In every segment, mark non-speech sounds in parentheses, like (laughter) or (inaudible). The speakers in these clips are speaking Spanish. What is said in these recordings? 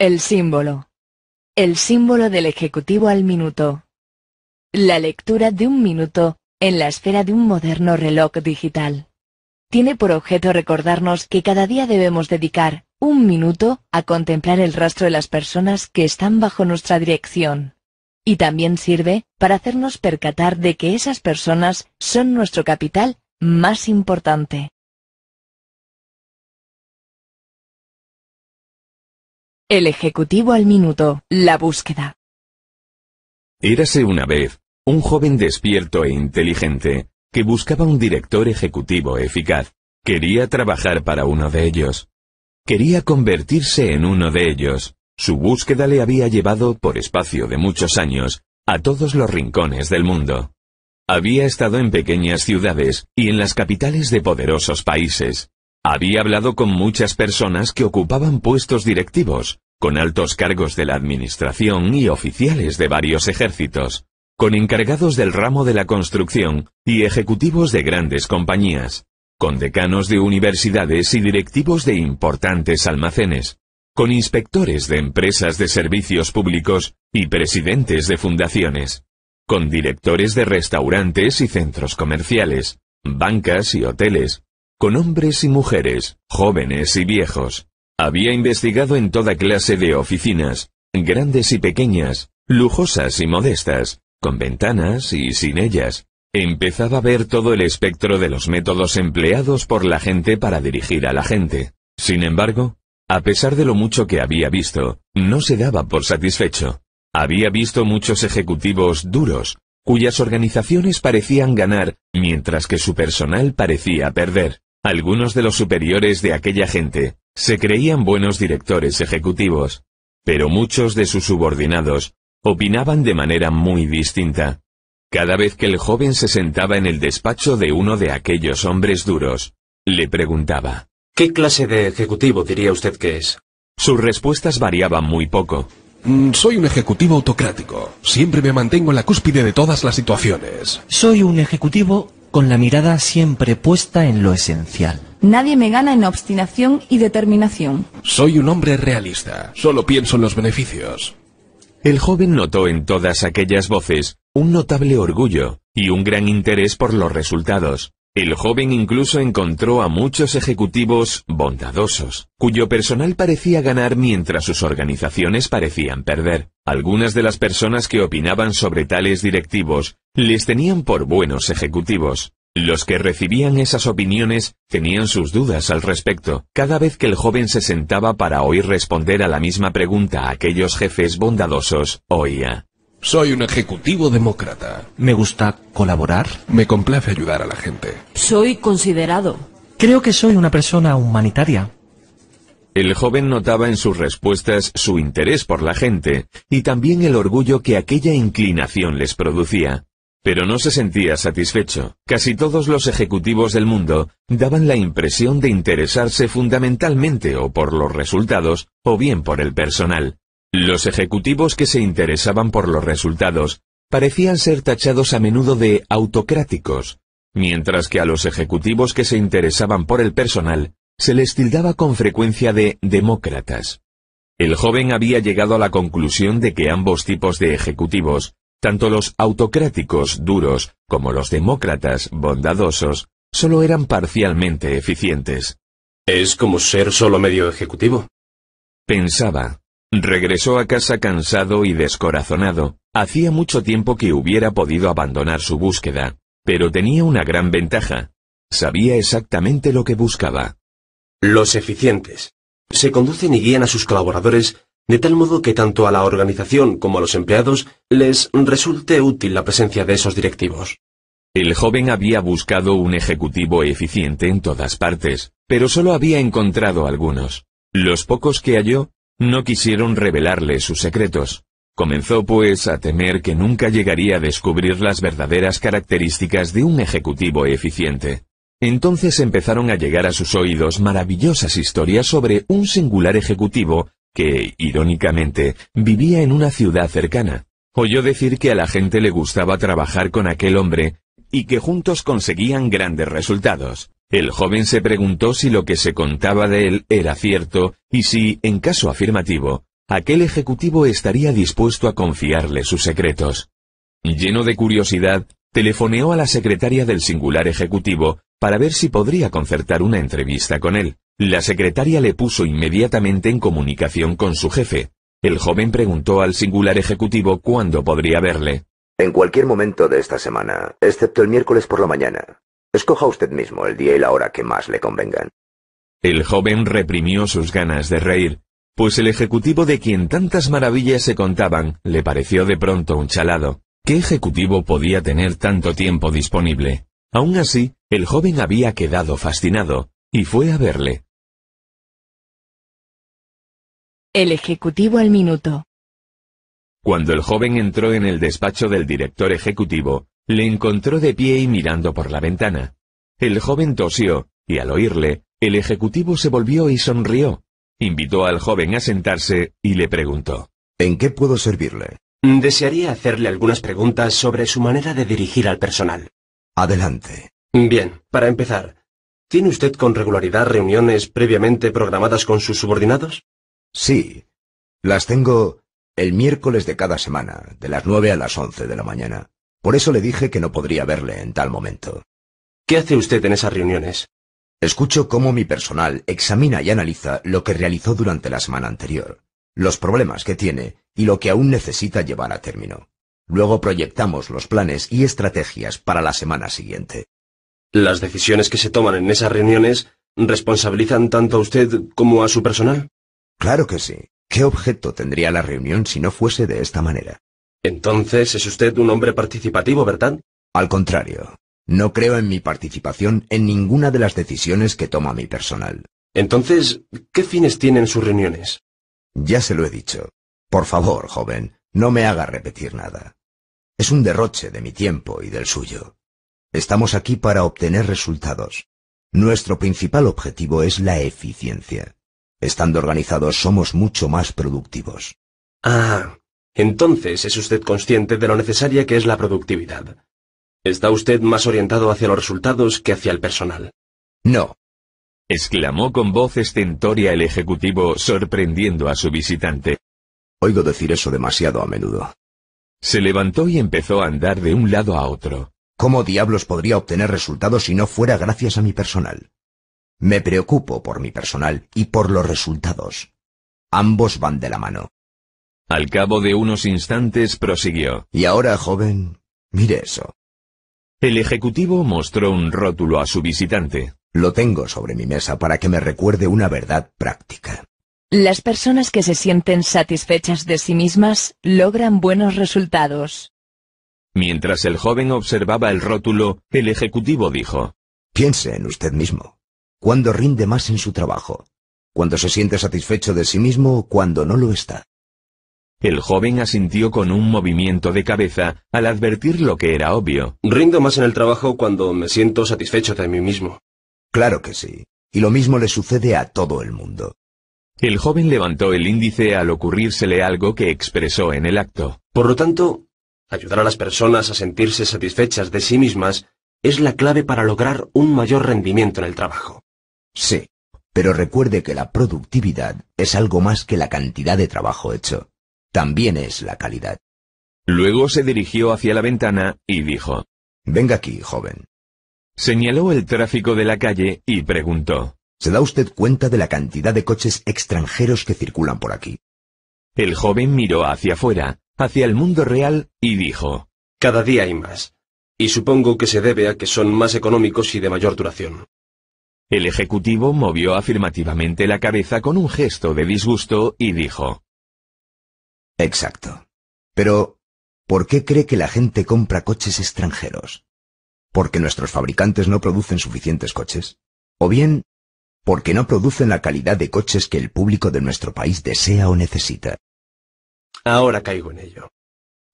El símbolo. El símbolo del ejecutivo al minuto. La lectura de un minuto, en la esfera de un moderno reloj digital. Tiene por objeto recordarnos que cada día debemos dedicar un minuto a contemplar el rastro de las personas que están bajo nuestra dirección. Y también sirve para hacernos percatar de que esas personas son nuestro capital más importante. El Ejecutivo al Minuto, La Búsqueda. Érase una vez, un joven despierto e inteligente, que buscaba un director ejecutivo eficaz. Quería trabajar para uno de ellos. Quería convertirse en uno de ellos. Su búsqueda le había llevado, por espacio de muchos años, a todos los rincones del mundo. Había estado en pequeñas ciudades y en las capitales de poderosos países. Había hablado con muchas personas que ocupaban puestos directivos, con altos cargos de la administración y oficiales de varios ejércitos, con encargados del ramo de la construcción y ejecutivos de grandes compañías, con decanos de universidades y directivos de importantes almacenes, con inspectores de empresas de servicios públicos y presidentes de fundaciones, con directores de restaurantes y centros comerciales, bancas y hoteles, con hombres y mujeres, jóvenes y viejos. Había investigado en toda clase de oficinas, grandes y pequeñas, lujosas y modestas, con ventanas y sin ellas. Empezaba a ver todo el espectro de los métodos empleados por la gente para dirigir a la gente. Sin embargo, a pesar de lo mucho que había visto, no se daba por satisfecho. Había visto muchos ejecutivos duros, cuyas organizaciones parecían ganar, mientras que su personal parecía perder. Algunos de los superiores de aquella gente, se creían buenos directores ejecutivos. Pero muchos de sus subordinados, opinaban de manera muy distinta. Cada vez que el joven se sentaba en el despacho de uno de aquellos hombres duros, le preguntaba, ¿Qué clase de ejecutivo diría usted que es? Sus respuestas variaban muy poco. Mm, soy un ejecutivo autocrático. Siempre me mantengo en la cúspide de todas las situaciones. Soy un ejecutivo con la mirada siempre puesta en lo esencial. Nadie me gana en obstinación y determinación. Soy un hombre realista, solo pienso en los beneficios. El joven notó en todas aquellas voces un notable orgullo y un gran interés por los resultados. El joven incluso encontró a muchos ejecutivos bondadosos, cuyo personal parecía ganar mientras sus organizaciones parecían perder. Algunas de las personas que opinaban sobre tales directivos les tenían por buenos ejecutivos. Los que recibían esas opiniones tenían sus dudas al respecto. Cada vez que el joven se sentaba para oír responder a la misma pregunta a aquellos jefes bondadosos, oía, soy un ejecutivo demócrata. Me gusta colaborar. Me complace ayudar a la gente. Soy considerado. Creo que soy una persona humanitaria. El joven notaba en sus respuestas su interés por la gente, y también el orgullo que aquella inclinación les producía. Pero no se sentía satisfecho. Casi todos los ejecutivos del mundo daban la impresión de interesarse fundamentalmente o por los resultados o bien por el personal. Los ejecutivos que se interesaban por los resultados, parecían ser tachados a menudo de autocráticos, mientras que a los ejecutivos que se interesaban por el personal, se les tildaba con frecuencia de demócratas. El joven había llegado a la conclusión de que ambos tipos de ejecutivos, tanto los autocráticos duros como los demócratas bondadosos, solo eran parcialmente eficientes. Es como ser solo medio ejecutivo. Pensaba, Regresó a casa cansado y descorazonado, hacía mucho tiempo que hubiera podido abandonar su búsqueda, pero tenía una gran ventaja. Sabía exactamente lo que buscaba. Los eficientes. Se conducen y guían a sus colaboradores de tal modo que tanto a la organización como a los empleados les resulte útil la presencia de esos directivos. El joven había buscado un ejecutivo eficiente en todas partes, pero solo había encontrado algunos. Los pocos que halló, no quisieron revelarle sus secretos. Comenzó pues a temer que nunca llegaría a descubrir las verdaderas características de un ejecutivo eficiente. Entonces empezaron a llegar a sus oídos maravillosas historias sobre un singular ejecutivo que, irónicamente, vivía en una ciudad cercana. Oyó decir que a la gente le gustaba trabajar con aquel hombre, y que juntos conseguían grandes resultados. El joven se preguntó si lo que se contaba de él era cierto, y si, en caso afirmativo, aquel ejecutivo estaría dispuesto a confiarle sus secretos. Lleno de curiosidad, telefoneó a la secretaria del singular ejecutivo, para ver si podría concertar una entrevista con él. La secretaria le puso inmediatamente en comunicación con su jefe. El joven preguntó al singular ejecutivo cuándo podría verle. En cualquier momento de esta semana, excepto el miércoles por la mañana, Escoja usted mismo el día y la hora que más le convengan. El joven reprimió sus ganas de reír, pues el ejecutivo de quien tantas maravillas se contaban, le pareció de pronto un chalado. ¿Qué ejecutivo podía tener tanto tiempo disponible? Aún así, el joven había quedado fascinado, y fue a verle. El ejecutivo al minuto. Cuando el joven entró en el despacho del director ejecutivo, le encontró de pie y mirando por la ventana. El joven tosió, y al oírle, el ejecutivo se volvió y sonrió. Invitó al joven a sentarse y le preguntó. ¿En qué puedo servirle? Desearía hacerle algunas preguntas sobre su manera de dirigir al personal. Adelante. Bien, para empezar, ¿tiene usted con regularidad reuniones previamente programadas con sus subordinados? Sí. Las tengo el miércoles de cada semana, de las nueve a las once de la mañana. Por eso le dije que no podría verle en tal momento. ¿Qué hace usted en esas reuniones? Escucho cómo mi personal examina y analiza lo que realizó durante la semana anterior, los problemas que tiene y lo que aún necesita llevar a término. Luego proyectamos los planes y estrategias para la semana siguiente. ¿Las decisiones que se toman en esas reuniones responsabilizan tanto a usted como a su personal? Claro que sí. ¿Qué objeto tendría la reunión si no fuese de esta manera? Entonces es usted un hombre participativo, ¿verdad? Al contrario, no creo en mi participación en ninguna de las decisiones que toma mi personal. Entonces, ¿qué fines tienen sus reuniones? Ya se lo he dicho. Por favor, joven, no me haga repetir nada. Es un derroche de mi tiempo y del suyo. Estamos aquí para obtener resultados. Nuestro principal objetivo es la eficiencia. Estando organizados somos mucho más productivos. Ah, entonces es usted consciente de lo necesaria que es la productividad. Está usted más orientado hacia los resultados que hacia el personal. No. exclamó con voz estentoria el ejecutivo, sorprendiendo a su visitante. Oigo decir eso demasiado a menudo. Se levantó y empezó a andar de un lado a otro. ¿Cómo diablos podría obtener resultados si no fuera gracias a mi personal? Me preocupo por mi personal y por los resultados. Ambos van de la mano. Al cabo de unos instantes prosiguió. Y ahora, joven, mire eso. El ejecutivo mostró un rótulo a su visitante. Lo tengo sobre mi mesa para que me recuerde una verdad práctica. Las personas que se sienten satisfechas de sí mismas, logran buenos resultados. Mientras el joven observaba el rótulo, el ejecutivo dijo. Piense en usted mismo. ¿Cuándo rinde más en su trabajo? ¿Cuándo se siente satisfecho de sí mismo o cuando no lo está? El joven asintió con un movimiento de cabeza, al advertir lo que era obvio. Rindo más en el trabajo cuando me siento satisfecho de mí mismo. Claro que sí. Y lo mismo le sucede a todo el mundo. El joven levantó el índice al ocurrírsele algo que expresó en el acto. Por lo tanto, ayudar a las personas a sentirse satisfechas de sí mismas es la clave para lograr un mayor rendimiento en el trabajo. Sí, pero recuerde que la productividad es algo más que la cantidad de trabajo hecho también es la calidad. Luego se dirigió hacia la ventana, y dijo, Venga aquí, joven. Señaló el tráfico de la calle, y preguntó, ¿Se da usted cuenta de la cantidad de coches extranjeros que circulan por aquí? El joven miró hacia afuera, hacia el mundo real, y dijo, Cada día hay más, y supongo que se debe a que son más económicos y de mayor duración. El ejecutivo movió afirmativamente la cabeza con un gesto de disgusto y dijo, Exacto. Pero, ¿por qué cree que la gente compra coches extranjeros? ¿Porque nuestros fabricantes no producen suficientes coches? ¿O bien, porque no producen la calidad de coches que el público de nuestro país desea o necesita? Ahora caigo en ello.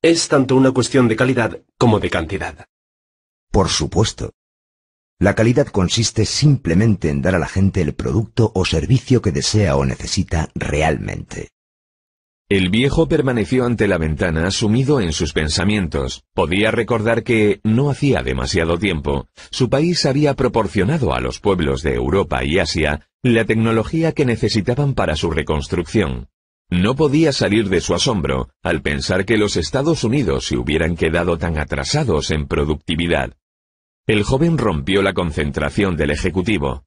Es tanto una cuestión de calidad como de cantidad. Por supuesto. La calidad consiste simplemente en dar a la gente el producto o servicio que desea o necesita realmente. El viejo permaneció ante la ventana sumido en sus pensamientos. Podía recordar que, no hacía demasiado tiempo, su país había proporcionado a los pueblos de Europa y Asia la tecnología que necesitaban para su reconstrucción. No podía salir de su asombro al pensar que los Estados Unidos se hubieran quedado tan atrasados en productividad. El joven rompió la concentración del Ejecutivo.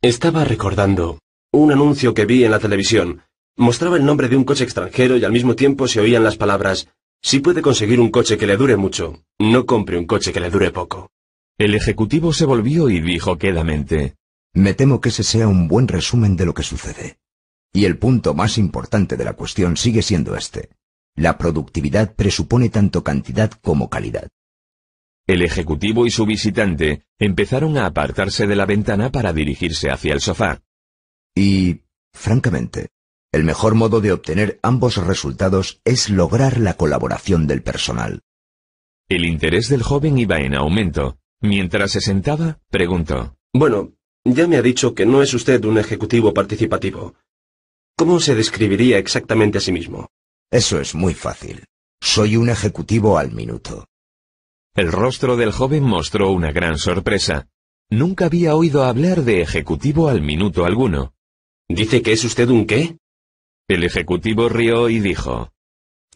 Estaba recordando un anuncio que vi en la televisión, Mostraba el nombre de un coche extranjero y al mismo tiempo se oían las palabras, si puede conseguir un coche que le dure mucho, no compre un coche que le dure poco. El ejecutivo se volvió y dijo quedamente, me temo que ese sea un buen resumen de lo que sucede. Y el punto más importante de la cuestión sigue siendo este. La productividad presupone tanto cantidad como calidad. El ejecutivo y su visitante empezaron a apartarse de la ventana para dirigirse hacia el sofá. Y, francamente, el mejor modo de obtener ambos resultados es lograr la colaboración del personal. El interés del joven iba en aumento. Mientras se sentaba, preguntó. Bueno, ya me ha dicho que no es usted un ejecutivo participativo. ¿Cómo se describiría exactamente a sí mismo? Eso es muy fácil. Soy un ejecutivo al minuto. El rostro del joven mostró una gran sorpresa. Nunca había oído hablar de ejecutivo al minuto alguno. ¿Dice que es usted un qué? El ejecutivo rió y dijo.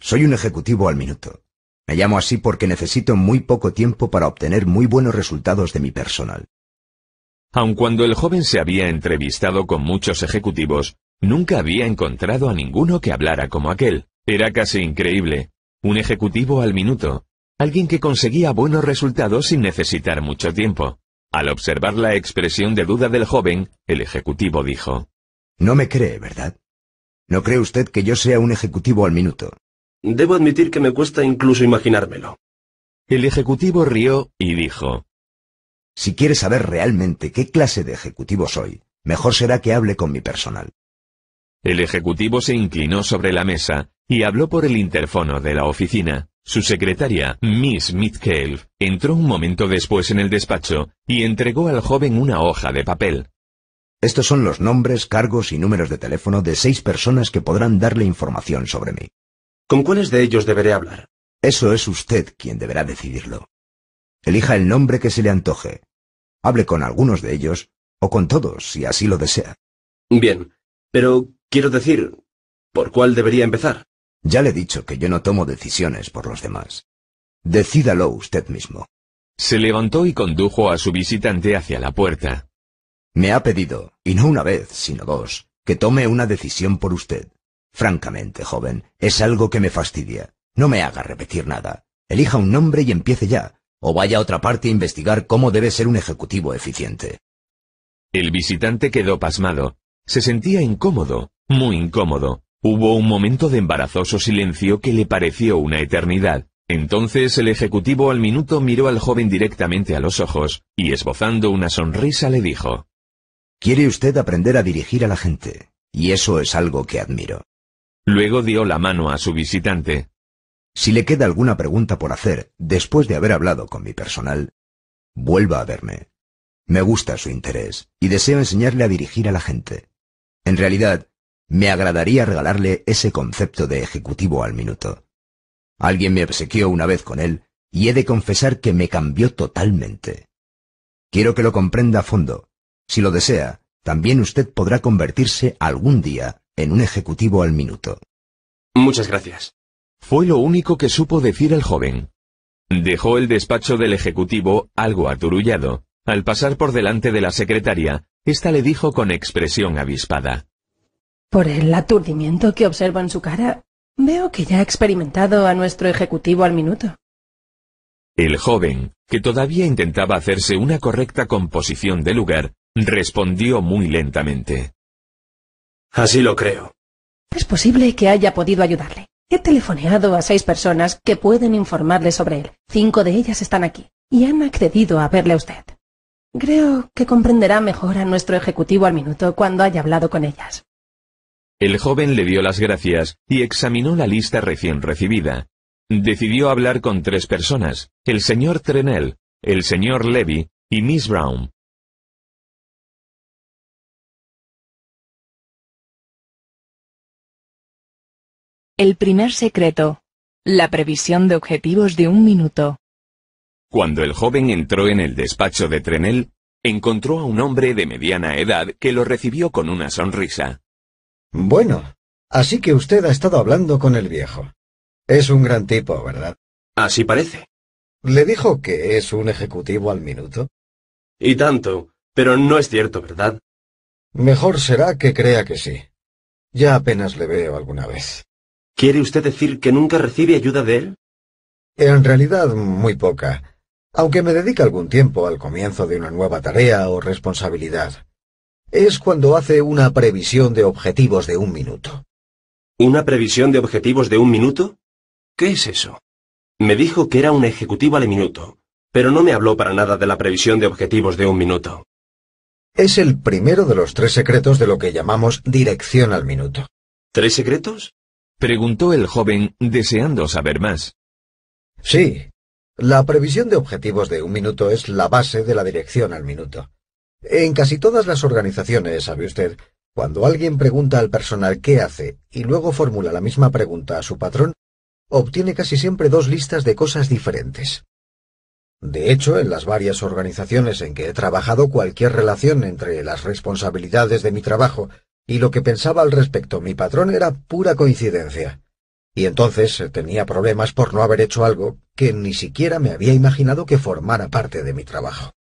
Soy un ejecutivo al minuto. Me llamo así porque necesito muy poco tiempo para obtener muy buenos resultados de mi personal. Aun cuando el joven se había entrevistado con muchos ejecutivos, nunca había encontrado a ninguno que hablara como aquel. Era casi increíble. Un ejecutivo al minuto. Alguien que conseguía buenos resultados sin necesitar mucho tiempo. Al observar la expresión de duda del joven, el ejecutivo dijo. No me cree, ¿verdad? ¿No cree usted que yo sea un ejecutivo al minuto? Debo admitir que me cuesta incluso imaginármelo. El ejecutivo rió, y dijo. Si quiere saber realmente qué clase de ejecutivo soy, mejor será que hable con mi personal. El ejecutivo se inclinó sobre la mesa, y habló por el interfono de la oficina. Su secretaria, Miss Mitkelf, entró un momento después en el despacho, y entregó al joven una hoja de papel. Estos son los nombres, cargos y números de teléfono de seis personas que podrán darle información sobre mí. ¿Con cuáles de ellos deberé hablar? Eso es usted quien deberá decidirlo. Elija el nombre que se le antoje. Hable con algunos de ellos, o con todos, si así lo desea. Bien, pero quiero decir, ¿por cuál debería empezar? Ya le he dicho que yo no tomo decisiones por los demás. Decídalo usted mismo. Se levantó y condujo a su visitante hacia la puerta. Me ha pedido, y no una vez, sino dos, que tome una decisión por usted. Francamente, joven, es algo que me fastidia. No me haga repetir nada. Elija un nombre y empiece ya, o vaya a otra parte a investigar cómo debe ser un ejecutivo eficiente. El visitante quedó pasmado. Se sentía incómodo, muy incómodo. Hubo un momento de embarazoso silencio que le pareció una eternidad. Entonces el ejecutivo al minuto miró al joven directamente a los ojos, y esbozando una sonrisa le dijo, Quiere usted aprender a dirigir a la gente, y eso es algo que admiro. Luego dio la mano a su visitante. Si le queda alguna pregunta por hacer, después de haber hablado con mi personal, vuelva a verme. Me gusta su interés, y deseo enseñarle a dirigir a la gente. En realidad, me agradaría regalarle ese concepto de ejecutivo al minuto. Alguien me obsequió una vez con él, y he de confesar que me cambió totalmente. Quiero que lo comprenda a fondo, si lo desea, también usted podrá convertirse algún día en un ejecutivo al minuto. Muchas gracias. Fue lo único que supo decir el joven. Dejó el despacho del ejecutivo, algo aturullado. Al pasar por delante de la secretaria, ésta le dijo con expresión avispada. Por el aturdimiento que observo en su cara, veo que ya ha experimentado a nuestro ejecutivo al minuto. El joven, que todavía intentaba hacerse una correcta composición de lugar, respondió muy lentamente. Así lo creo. Es posible que haya podido ayudarle. He telefoneado a seis personas que pueden informarle sobre él. Cinco de ellas están aquí y han accedido a verle a usted. Creo que comprenderá mejor a nuestro ejecutivo al minuto cuando haya hablado con ellas. El joven le dio las gracias y examinó la lista recién recibida. Decidió hablar con tres personas, el señor Trenel, el señor Levy y Miss Brown. El primer secreto. La previsión de objetivos de un minuto. Cuando el joven entró en el despacho de Trenel, encontró a un hombre de mediana edad que lo recibió con una sonrisa. Bueno, así que usted ha estado hablando con el viejo. Es un gran tipo, ¿verdad? Así parece. ¿Le dijo que es un ejecutivo al minuto? Y tanto, pero no es cierto, ¿verdad? Mejor será que crea que sí. Ya apenas le veo alguna vez. ¿Quiere usted decir que nunca recibe ayuda de él? En realidad, muy poca, aunque me dedica algún tiempo al comienzo de una nueva tarea o responsabilidad. Es cuando hace una previsión de objetivos de un minuto. ¿Una previsión de objetivos de un minuto? ¿Qué es eso? Me dijo que era un ejecutivo al minuto, pero no me habló para nada de la previsión de objetivos de un minuto. Es el primero de los tres secretos de lo que llamamos dirección al minuto. ¿Tres secretos? Preguntó el joven, deseando saber más. Sí. La previsión de objetivos de un minuto es la base de la dirección al minuto. En casi todas las organizaciones, sabe usted, cuando alguien pregunta al personal qué hace y luego formula la misma pregunta a su patrón, obtiene casi siempre dos listas de cosas diferentes. De hecho, en las varias organizaciones en que he trabajado, cualquier relación entre las responsabilidades de mi trabajo y lo que pensaba al respecto mi patrón era pura coincidencia. Y entonces eh, tenía problemas por no haber hecho algo que ni siquiera me había imaginado que formara parte de mi trabajo.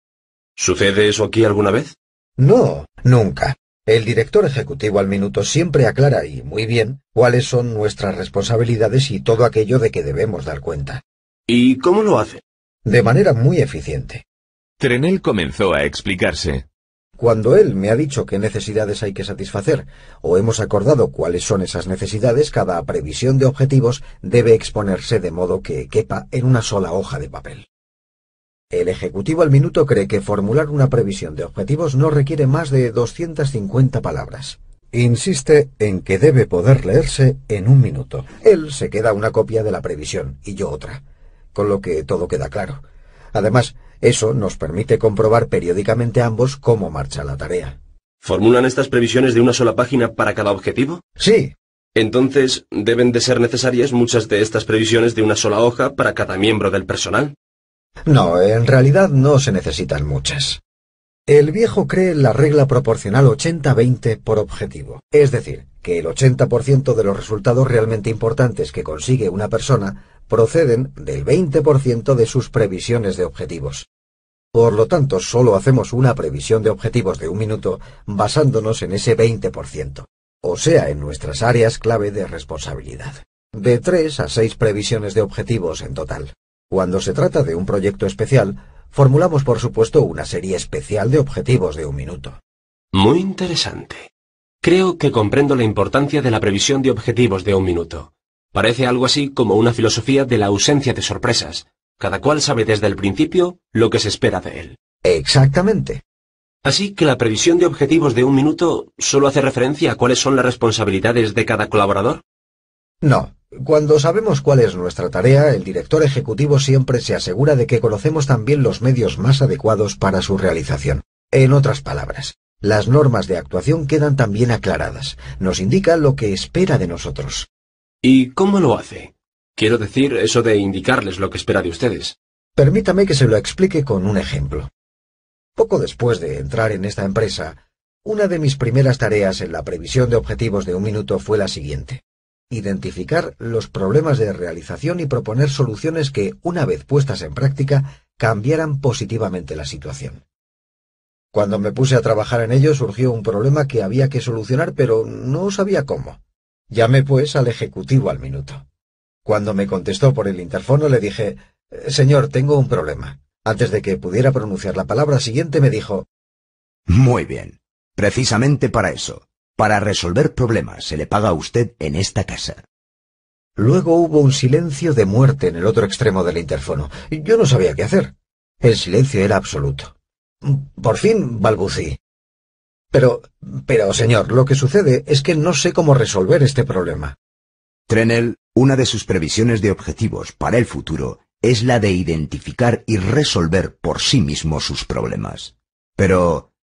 ¿Sucede eso aquí alguna vez? No, nunca. El director ejecutivo al minuto siempre aclara, y muy bien, cuáles son nuestras responsabilidades y todo aquello de que debemos dar cuenta. ¿Y cómo lo hace? De manera muy eficiente. Trenel comenzó a explicarse. Cuando él me ha dicho qué necesidades hay que satisfacer o hemos acordado cuáles son esas necesidades, cada previsión de objetivos debe exponerse de modo que quepa en una sola hoja de papel. El Ejecutivo al minuto cree que formular una previsión de objetivos no requiere más de 250 palabras. Insiste en que debe poder leerse en un minuto. Él se queda una copia de la previsión y yo otra, con lo que todo queda claro. Además, eso nos permite comprobar periódicamente ambos cómo marcha la tarea. ¿Formulan estas previsiones de una sola página para cada objetivo? Sí. Entonces, deben de ser necesarias muchas de estas previsiones de una sola hoja para cada miembro del personal. No, en realidad no se necesitan muchas. El viejo cree en la regla proporcional 80-20 por objetivo, es decir, que el 80% de los resultados realmente importantes que consigue una persona proceden del 20% de sus previsiones de objetivos. Por lo tanto, solo hacemos una previsión de objetivos de un minuto basándonos en ese 20%, o sea, en nuestras áreas clave de responsabilidad. De 3 a 6 previsiones de objetivos en total. Cuando se trata de un proyecto especial, formulamos por supuesto una serie especial de objetivos de un minuto. Muy interesante. Creo que comprendo la importancia de la previsión de objetivos de un minuto. Parece algo así como una filosofía de la ausencia de sorpresas. Cada cual sabe desde el principio lo que se espera de él. Exactamente. Así que la previsión de objetivos de un minuto solo hace referencia a cuáles son las responsabilidades de cada colaborador. No. Cuando sabemos cuál es nuestra tarea, el director ejecutivo siempre se asegura de que conocemos también los medios más adecuados para su realización. En otras palabras, las normas de actuación quedan también aclaradas. Nos indica lo que espera de nosotros. ¿Y cómo lo hace? Quiero decir, eso de indicarles lo que espera de ustedes. Permítame que se lo explique con un ejemplo. Poco después de entrar en esta empresa, una de mis primeras tareas en la previsión de objetivos de un minuto fue la siguiente. Identificar los problemas de realización y proponer soluciones que, una vez puestas en práctica, cambiaran positivamente la situación. Cuando me puse a trabajar en ello surgió un problema que había que solucionar, pero no sabía cómo. Llamé pues al ejecutivo al minuto. Cuando me contestó por el interfono le dije, Señor, tengo un problema. Antes de que pudiera pronunciar la palabra siguiente me dijo, Muy bien. Precisamente para eso. Para resolver problemas se le paga a usted en esta casa. Luego hubo un silencio de muerte en el otro extremo del interfono. Yo no sabía qué hacer. El silencio era absoluto. Por fin balbucí. Pero, pero, señor, lo que sucede es que no sé cómo resolver este problema. Trenel, una de sus previsiones de objetivos para el futuro es la de identificar y resolver por sí mismo sus problemas. Pero,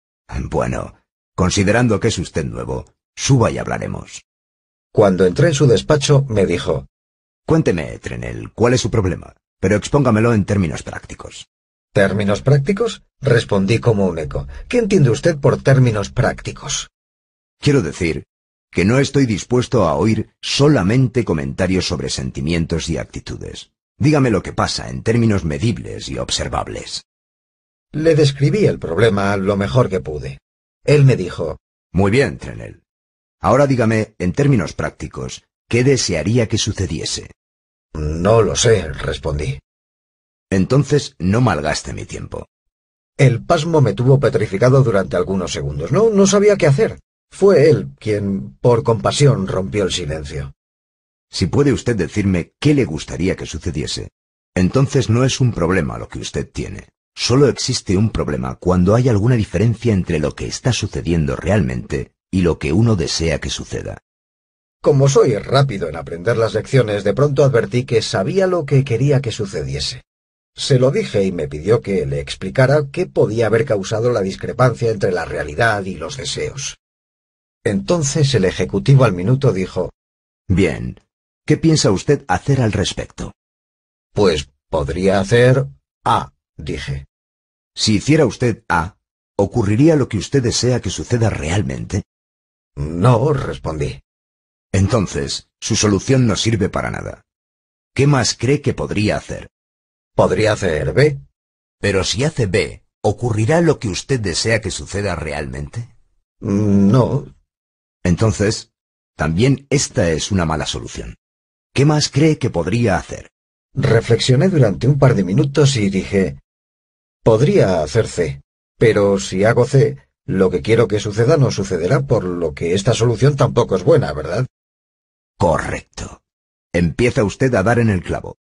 bueno, considerando que es usted nuevo, suba y hablaremos. Cuando entré en su despacho, me dijo, Cuénteme, Trenel, cuál es su problema, pero expóngamelo en términos prácticos. ¿Términos prácticos? Respondí como un eco. ¿Qué entiende usted por términos prácticos? Quiero decir que no estoy dispuesto a oír solamente comentarios sobre sentimientos y actitudes. Dígame lo que pasa en términos medibles y observables. Le describí el problema lo mejor que pude. Él me dijo, Muy bien, Trenel. Ahora dígame, en términos prácticos, ¿qué desearía que sucediese? No lo sé, respondí. Entonces no malgaste mi tiempo. El pasmo me tuvo petrificado durante algunos segundos. No, no sabía qué hacer. Fue él quien, por compasión, rompió el silencio. Si puede usted decirme qué le gustaría que sucediese, entonces no es un problema lo que usted tiene. Solo existe un problema cuando hay alguna diferencia entre lo que está sucediendo realmente y lo que uno desea que suceda. Como soy rápido en aprender las lecciones, de pronto advertí que sabía lo que quería que sucediese. Se lo dije y me pidió que le explicara qué podía haber causado la discrepancia entre la realidad y los deseos. Entonces el ejecutivo al minuto dijo, Bien, ¿qué piensa usted hacer al respecto? Pues podría hacer A, dije. Si hiciera usted A, ¿ocurriría lo que usted desea que suceda realmente? No, respondí. Entonces, su solución no sirve para nada. ¿Qué más cree que podría hacer? podría hacer B. Pero si hace B, ¿ocurrirá lo que usted desea que suceda realmente? Mm, no. Entonces, también esta es una mala solución. ¿Qué más cree que podría hacer? Reflexioné durante un par de minutos y dije, podría hacer C, pero si hago C, lo que quiero que suceda no sucederá, por lo que esta solución tampoco es buena, ¿verdad? Correcto. Empieza usted a dar en el clavo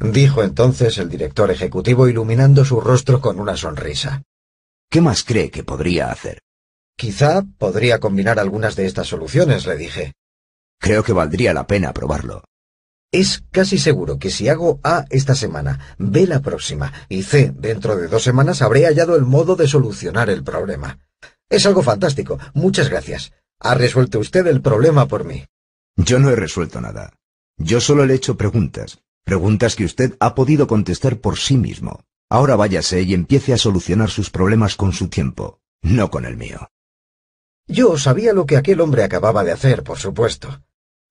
dijo entonces el director ejecutivo iluminando su rostro con una sonrisa. ¿Qué más cree que podría hacer? Quizá podría combinar algunas de estas soluciones, le dije. Creo que valdría la pena probarlo. Es casi seguro que si hago A esta semana, B la próxima y C dentro de dos semanas habré hallado el modo de solucionar el problema. Es algo fantástico. Muchas gracias. Ha resuelto usted el problema por mí. Yo no he resuelto nada. Yo solo le he hecho preguntas Preguntas que usted ha podido contestar por sí mismo. Ahora váyase y empiece a solucionar sus problemas con su tiempo, no con el mío. Yo sabía lo que aquel hombre acababa de hacer, por supuesto.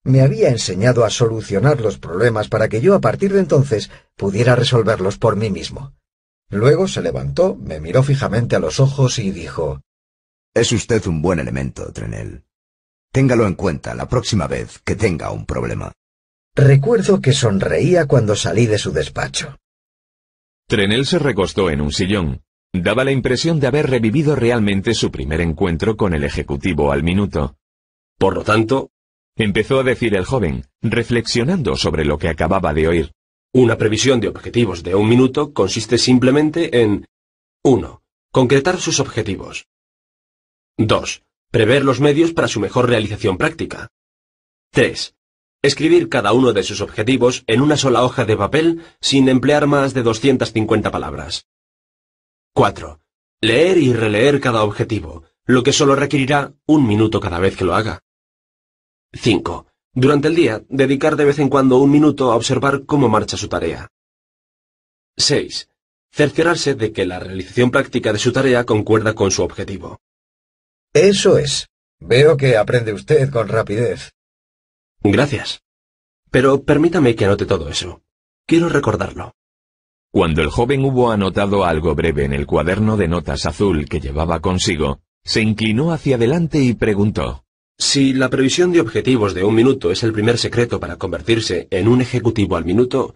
Me había enseñado a solucionar los problemas para que yo a partir de entonces pudiera resolverlos por mí mismo. Luego se levantó, me miró fijamente a los ojos y dijo Es usted un buen elemento, Trenel. Téngalo en cuenta la próxima vez que tenga un problema. Recuerdo que sonreía cuando salí de su despacho. Trenel se recostó en un sillón. Daba la impresión de haber revivido realmente su primer encuentro con el Ejecutivo al minuto. Por lo tanto, empezó a decir el joven, reflexionando sobre lo que acababa de oír. Una previsión de objetivos de un minuto consiste simplemente en 1. Concretar sus objetivos. 2. Prever los medios para su mejor realización práctica. 3. Escribir cada uno de sus objetivos en una sola hoja de papel sin emplear más de 250 palabras. 4. Leer y releer cada objetivo, lo que solo requerirá un minuto cada vez que lo haga. 5. Durante el día, dedicar de vez en cuando un minuto a observar cómo marcha su tarea. 6. Cerciorarse de que la realización práctica de su tarea concuerda con su objetivo. Eso es. Veo que aprende usted con rapidez. Gracias. Pero permítame que anote todo eso. Quiero recordarlo. Cuando el joven hubo anotado algo breve en el cuaderno de notas azul que llevaba consigo, se inclinó hacia adelante y preguntó. Si la previsión de objetivos de un minuto es el primer secreto para convertirse en un ejecutivo al minuto,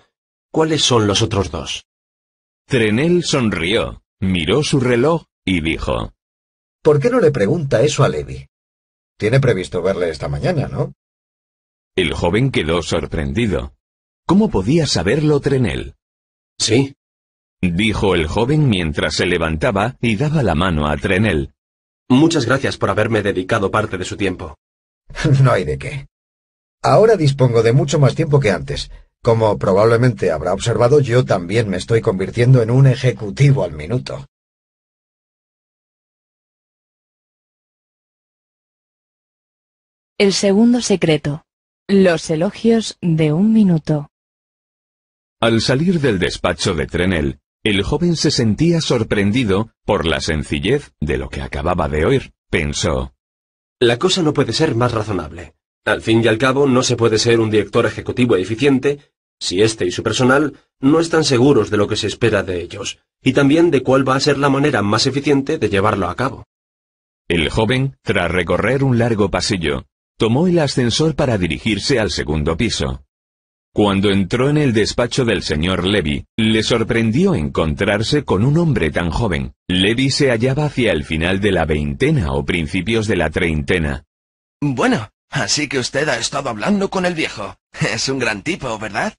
¿cuáles son los otros dos? Trenel sonrió, miró su reloj y dijo. ¿Por qué no le pregunta eso a Levi? Tiene previsto verle esta mañana, ¿no? El joven quedó sorprendido. ¿Cómo podía saberlo Trenel? Sí. Dijo el joven mientras se levantaba y daba la mano a Trenel. Muchas gracias por haberme dedicado parte de su tiempo. (laughs) no hay de qué. Ahora dispongo de mucho más tiempo que antes. Como probablemente habrá observado, yo también me estoy convirtiendo en un ejecutivo al minuto. El segundo secreto. Los elogios de un minuto. Al salir del despacho de Trenel, el joven se sentía sorprendido por la sencillez de lo que acababa de oír, pensó. La cosa no puede ser más razonable. Al fin y al cabo, no se puede ser un director ejecutivo eficiente si éste y su personal no están seguros de lo que se espera de ellos, y también de cuál va a ser la manera más eficiente de llevarlo a cabo. El joven, tras recorrer un largo pasillo, Tomó el ascensor para dirigirse al segundo piso. Cuando entró en el despacho del señor Levy, le sorprendió encontrarse con un hombre tan joven. Levy se hallaba hacia el final de la veintena o principios de la treintena. Bueno, así que usted ha estado hablando con el viejo. Es un gran tipo, ¿verdad?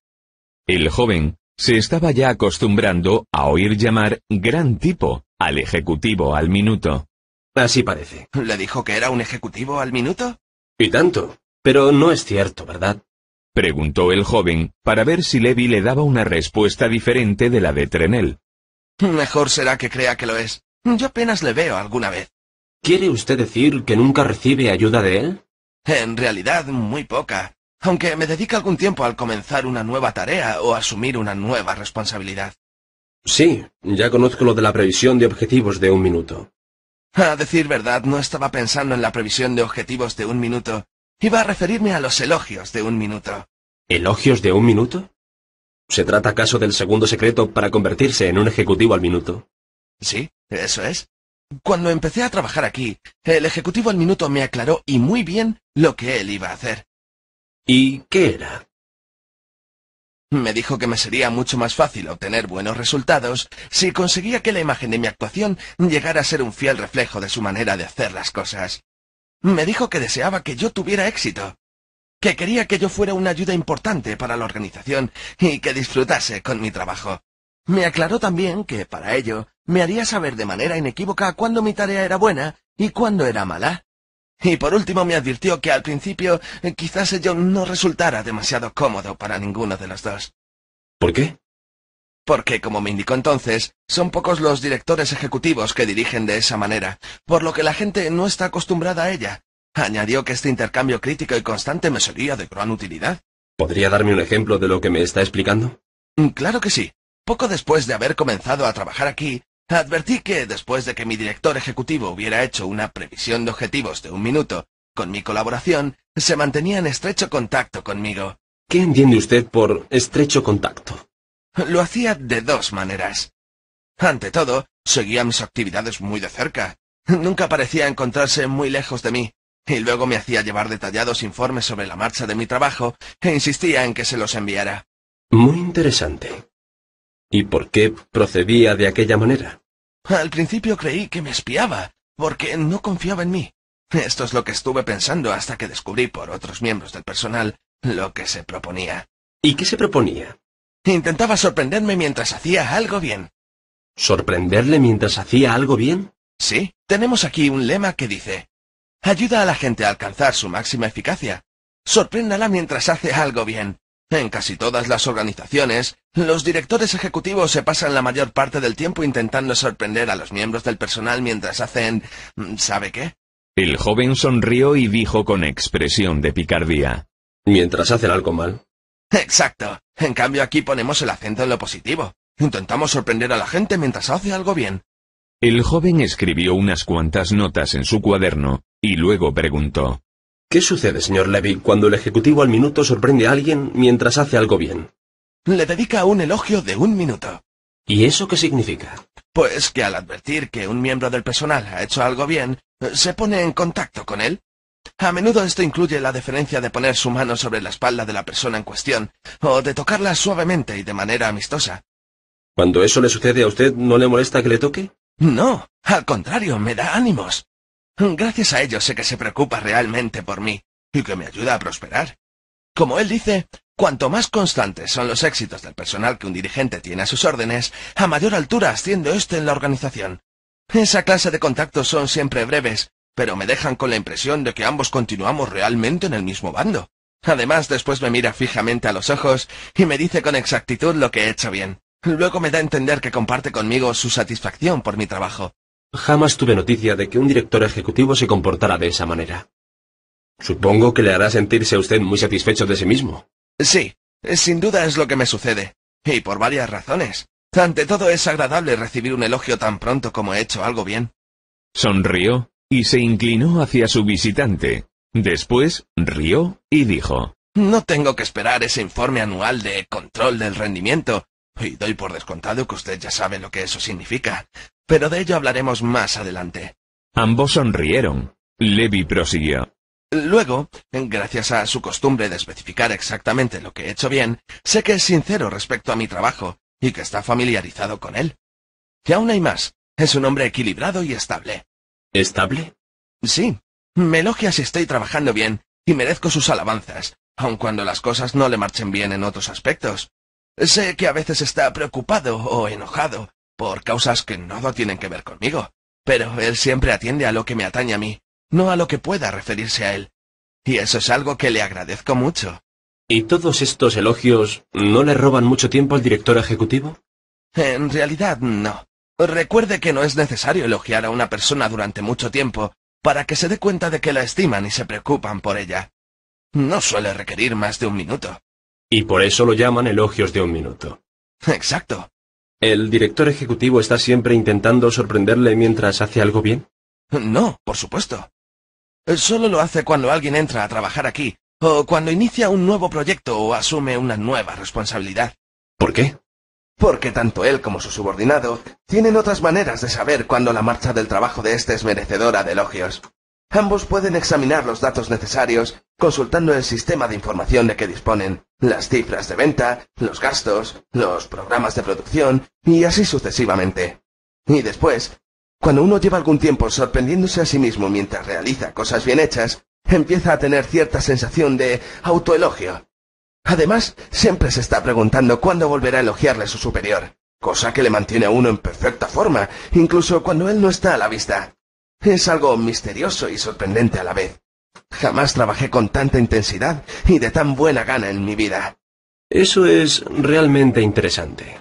El joven se estaba ya acostumbrando a oír llamar gran tipo al ejecutivo al minuto. Así parece. ¿Le dijo que era un ejecutivo al minuto? Y tanto. Pero no es cierto, ¿verdad? Preguntó el joven, para ver si Levi le daba una respuesta diferente de la de Trenel. Mejor será que crea que lo es. Yo apenas le veo alguna vez. ¿Quiere usted decir que nunca recibe ayuda de él? En realidad, muy poca. Aunque me dedica algún tiempo al comenzar una nueva tarea o asumir una nueva responsabilidad. Sí, ya conozco lo de la previsión de objetivos de un minuto. A decir verdad, no estaba pensando en la previsión de objetivos de un minuto. Iba a referirme a los elogios de un minuto. ¿Elogios de un minuto? ¿Se trata acaso del segundo secreto para convertirse en un ejecutivo al minuto? Sí, eso es. Cuando empecé a trabajar aquí, el ejecutivo al minuto me aclaró y muy bien lo que él iba a hacer. ¿Y qué era? Me dijo que me sería mucho más fácil obtener buenos resultados si conseguía que la imagen de mi actuación llegara a ser un fiel reflejo de su manera de hacer las cosas. Me dijo que deseaba que yo tuviera éxito, que quería que yo fuera una ayuda importante para la organización y que disfrutase con mi trabajo. Me aclaró también que, para ello, me haría saber de manera inequívoca cuándo mi tarea era buena y cuándo era mala, y por último me advirtió que al principio eh, quizás ello no resultara demasiado cómodo para ninguno de los dos. ¿Por qué? Porque, como me indicó entonces, son pocos los directores ejecutivos que dirigen de esa manera, por lo que la gente no está acostumbrada a ella. Añadió que este intercambio crítico y constante me sería de gran utilidad. ¿Podría darme un ejemplo de lo que me está explicando? Mm, claro que sí. Poco después de haber comenzado a trabajar aquí, Advertí que, después de que mi director ejecutivo hubiera hecho una previsión de objetivos de un minuto, con mi colaboración, se mantenía en estrecho contacto conmigo. ¿Qué entiende usted por estrecho contacto? Lo hacía de dos maneras. Ante todo, seguía mis actividades muy de cerca. Nunca parecía encontrarse muy lejos de mí, y luego me hacía llevar detallados informes sobre la marcha de mi trabajo e insistía en que se los enviara. Muy interesante. ¿Y por qué procedía de aquella manera? Al principio creí que me espiaba, porque no confiaba en mí. Esto es lo que estuve pensando hasta que descubrí por otros miembros del personal lo que se proponía. ¿Y qué se proponía? Intentaba sorprenderme mientras hacía algo bien. ¿Sorprenderle mientras hacía algo bien? Sí, tenemos aquí un lema que dice, ayuda a la gente a alcanzar su máxima eficacia. Sorpréndala mientras hace algo bien. En casi todas las organizaciones, los directores ejecutivos se pasan la mayor parte del tiempo intentando sorprender a los miembros del personal mientras hacen... Mm, ¿sabe qué? El joven sonrió y dijo con expresión de picardía. Mientras hacen algo mal. Exacto. En cambio aquí ponemos el acento en lo positivo. Intentamos sorprender a la gente mientras hace algo bien. El joven escribió unas cuantas notas en su cuaderno, y luego preguntó. ¿Qué sucede, señor Levy, cuando el ejecutivo al minuto sorprende a alguien mientras hace algo bien? Le dedica un elogio de un minuto. ¿Y eso qué significa? Pues que al advertir que un miembro del personal ha hecho algo bien, se pone en contacto con él. A menudo esto incluye la deferencia de poner su mano sobre la espalda de la persona en cuestión, o de tocarla suavemente y de manera amistosa. ¿Cuando eso le sucede a usted, no le molesta que le toque? No, al contrario, me da ánimos. Mm, gracias a ello sé que se preocupa realmente por mí y que me ayuda a prosperar. Como él dice, cuanto más constantes son los éxitos del personal que un dirigente tiene a sus órdenes, a mayor altura asciende éste en la organización. Esa clase de contactos son siempre breves, pero me dejan con la impresión de que ambos continuamos realmente en el mismo bando. Además, después me mira fijamente a los ojos y me dice con exactitud lo que he hecho bien. Luego me da a entender que comparte conmigo su satisfacción por mi trabajo. Jamás tuve noticia de que un director ejecutivo se comportara de esa manera. Supongo que le hará sentirse a usted muy satisfecho de sí mismo. Sí, sin duda es lo que me sucede, y por varias razones. Ante todo es agradable recibir un elogio tan pronto como he hecho algo bien. Sonrió y se inclinó hacia su visitante. Después rió y dijo. No tengo que esperar ese informe anual de control del rendimiento y doy por descontado que usted ya sabe lo que eso significa, pero de ello hablaremos más adelante. Ambos sonrieron. Levi prosiguió. Luego, gracias a su costumbre de especificar exactamente lo que he hecho bien, sé que es sincero respecto a mi trabajo y que está familiarizado con él. Y aún hay más, es un hombre equilibrado y estable. ¿Estable? Sí. Me elogia si estoy trabajando bien y merezco sus alabanzas, aun cuando las cosas no le marchen bien en otros aspectos. Sé que a veces está preocupado o enojado por causas que no tienen que ver conmigo, pero él siempre atiende a lo que me atañe a mí, no a lo que pueda referirse a él. Y eso es algo que le agradezco mucho. ¿Y todos estos elogios no le roban mucho tiempo al director ejecutivo? En realidad no. Recuerde que no es necesario elogiar a una persona durante mucho tiempo para que se dé cuenta de que la estiman y se preocupan por ella. No suele requerir más de un minuto. Y por eso lo llaman elogios de un minuto. (laughs) Exacto. ¿El director ejecutivo está siempre intentando sorprenderle mientras hace algo bien? No, por supuesto. Solo lo hace cuando alguien entra a trabajar aquí, o cuando inicia un nuevo proyecto o asume una nueva responsabilidad. ¿Por qué? Porque tanto él como su subordinado tienen otras maneras de saber cuándo la marcha del trabajo de este es merecedora de elogios. Ambos pueden examinar los datos necesarios consultando el sistema de información de que disponen, las cifras de venta, los gastos, los programas de producción y así sucesivamente. Y después, cuando uno lleva algún tiempo sorprendiéndose a sí mismo mientras realiza cosas bien hechas, empieza a tener cierta sensación de autoelogio. Además, siempre se está preguntando cuándo volverá a elogiarle su superior, cosa que le mantiene a uno en perfecta forma, incluso cuando él no está a la vista. Es algo misterioso y sorprendente a la vez. Jamás trabajé con tanta intensidad y de tan buena gana en mi vida. Eso es realmente interesante.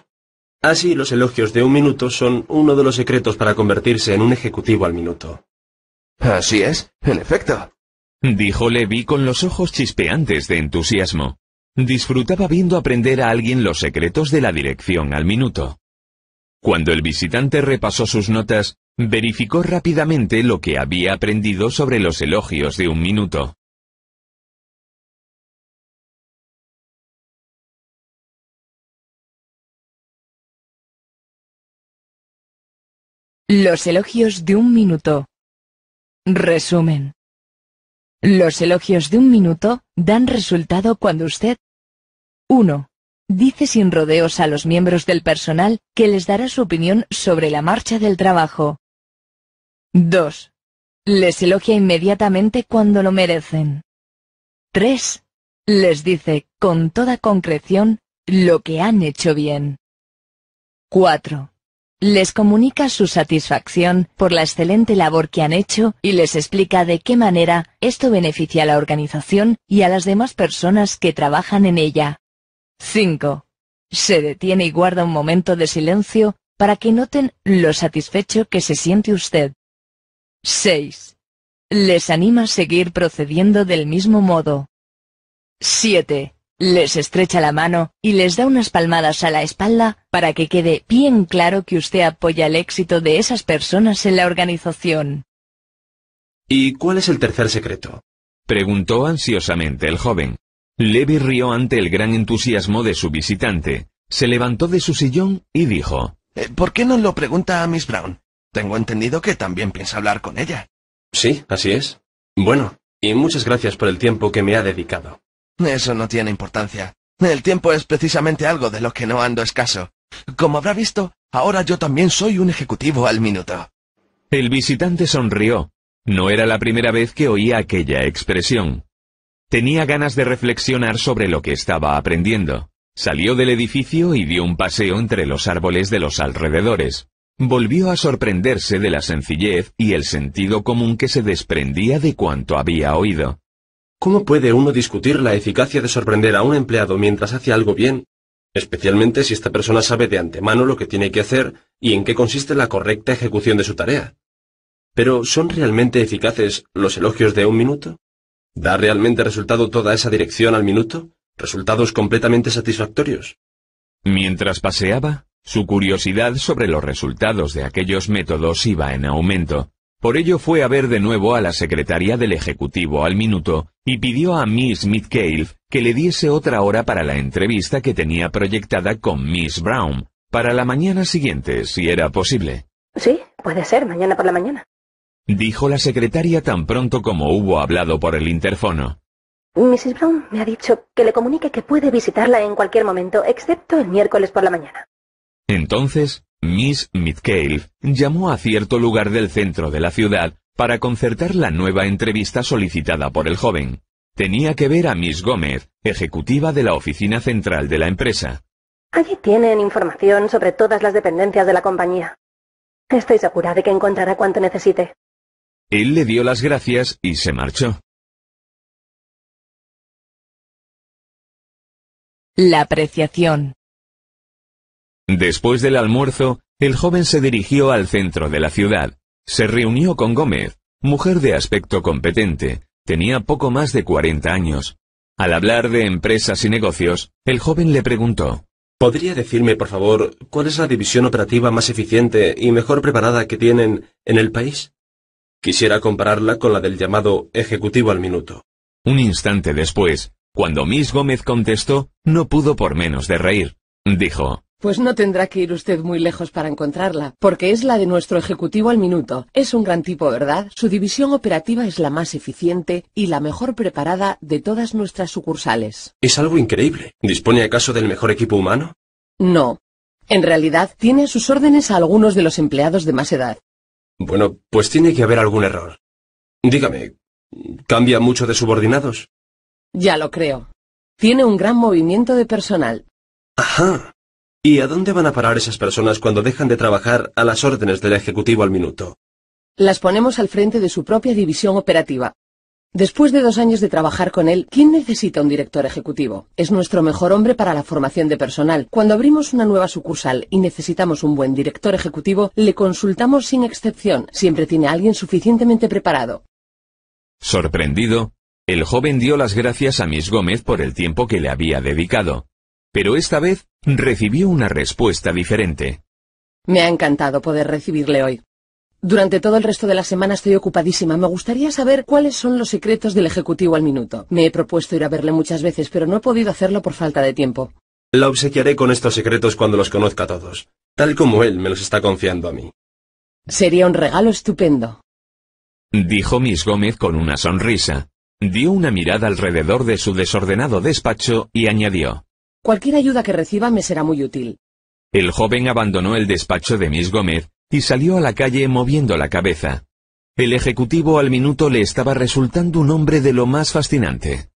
Así los elogios de un minuto son uno de los secretos para convertirse en un ejecutivo al minuto. Así es, en efecto. Dijo Levi con los ojos chispeantes de entusiasmo. Disfrutaba viendo aprender a alguien los secretos de la dirección al minuto. Cuando el visitante repasó sus notas, Verificó rápidamente lo que había aprendido sobre los elogios de un minuto. Los elogios de un minuto. Resumen. Los elogios de un minuto dan resultado cuando usted 1. Dice sin rodeos a los miembros del personal que les dará su opinión sobre la marcha del trabajo. 2. Les elogia inmediatamente cuando lo merecen. 3. Les dice, con toda concreción, lo que han hecho bien. 4. Les comunica su satisfacción por la excelente labor que han hecho y les explica de qué manera esto beneficia a la organización y a las demás personas que trabajan en ella. 5. Se detiene y guarda un momento de silencio para que noten lo satisfecho que se siente usted. 6. Les anima a seguir procediendo del mismo modo. 7. Les estrecha la mano y les da unas palmadas a la espalda para que quede bien claro que usted apoya el éxito de esas personas en la organización. ¿Y cuál es el tercer secreto? Preguntó ansiosamente el joven. Levi rió ante el gran entusiasmo de su visitante, se levantó de su sillón y dijo, eh, ¿Por qué no lo pregunta a Miss Brown? Tengo entendido que también piensa hablar con ella. Sí, así es. Bueno, y muchas gracias por el tiempo que me ha dedicado. Eso no tiene importancia. El tiempo es precisamente algo de lo que no ando escaso. Como habrá visto, ahora yo también soy un ejecutivo al minuto. El visitante sonrió. No era la primera vez que oía aquella expresión. Tenía ganas de reflexionar sobre lo que estaba aprendiendo. Salió del edificio y dio un paseo entre los árboles de los alrededores. Volvió a sorprenderse de la sencillez y el sentido común que se desprendía de cuanto había oído. ¿Cómo puede uno discutir la eficacia de sorprender a un empleado mientras hace algo bien, especialmente si esta persona sabe de antemano lo que tiene que hacer y en qué consiste la correcta ejecución de su tarea. Pero ¿son realmente eficaces los elogios de un minuto? ¿Da realmente resultado toda esa dirección al minuto? ¿Resultados completamente satisfactorios? Mientras paseaba, su curiosidad sobre los resultados de aquellos métodos iba en aumento. Por ello fue a ver de nuevo a la secretaria del Ejecutivo al minuto, y pidió a Miss Midcale que le diese otra hora para la entrevista que tenía proyectada con Miss Brown, para la mañana siguiente, si era posible. Sí, puede ser, mañana por la mañana. Dijo la secretaria tan pronto como hubo hablado por el interfono. Mrs. Brown me ha dicho que le comunique que puede visitarla en cualquier momento, excepto el miércoles por la mañana. Entonces, Miss Midcale llamó a cierto lugar del centro de la ciudad para concertar la nueva entrevista solicitada por el joven. Tenía que ver a Miss Gómez, ejecutiva de la oficina central de la empresa. Allí tienen información sobre todas las dependencias de la compañía. Estoy segura de que encontrará cuanto necesite. Él le dio las gracias y se marchó. La apreciación. Después del almuerzo, el joven se dirigió al centro de la ciudad. Se reunió con Gómez, mujer de aspecto competente, tenía poco más de 40 años. Al hablar de empresas y negocios, el joven le preguntó, ¿Podría decirme, por favor, cuál es la división operativa más eficiente y mejor preparada que tienen en el país? Quisiera compararla con la del llamado Ejecutivo al Minuto. Un instante después, cuando Miss Gómez contestó, no pudo por menos de reír. Dijo, pues no tendrá que ir usted muy lejos para encontrarla, porque es la de nuestro ejecutivo al minuto. Es un gran tipo, ¿verdad? Su división operativa es la más eficiente y la mejor preparada de todas nuestras sucursales. Es algo increíble. ¿Dispone acaso del mejor equipo humano? No. En realidad, tiene sus órdenes a algunos de los empleados de más edad. Bueno, pues tiene que haber algún error. Dígame, ¿cambia mucho de subordinados? Ya lo creo. Tiene un gran movimiento de personal. Ajá. ¿Y a dónde van a parar esas personas cuando dejan de trabajar a las órdenes del Ejecutivo al minuto? Las ponemos al frente de su propia división operativa. Después de dos años de trabajar con él, ¿quién necesita un director ejecutivo? Es nuestro mejor hombre para la formación de personal. Cuando abrimos una nueva sucursal y necesitamos un buen director ejecutivo, le consultamos sin excepción. Siempre tiene a alguien suficientemente preparado. Sorprendido, el joven dio las gracias a Miss Gómez por el tiempo que le había dedicado pero esta vez, recibió una respuesta diferente. Me ha encantado poder recibirle hoy. Durante todo el resto de la semana estoy ocupadísima. Me gustaría saber cuáles son los secretos del Ejecutivo al minuto. Me he propuesto ir a verle muchas veces, pero no he podido hacerlo por falta de tiempo. La obsequiaré con estos secretos cuando los conozca todos, tal como él me los está confiando a mí. Sería un regalo estupendo. Dijo Miss Gómez con una sonrisa. Dio una mirada alrededor de su desordenado despacho y añadió. Cualquier ayuda que reciba me será muy útil. El joven abandonó el despacho de Miss Gómez, y salió a la calle moviendo la cabeza. El ejecutivo al minuto le estaba resultando un hombre de lo más fascinante.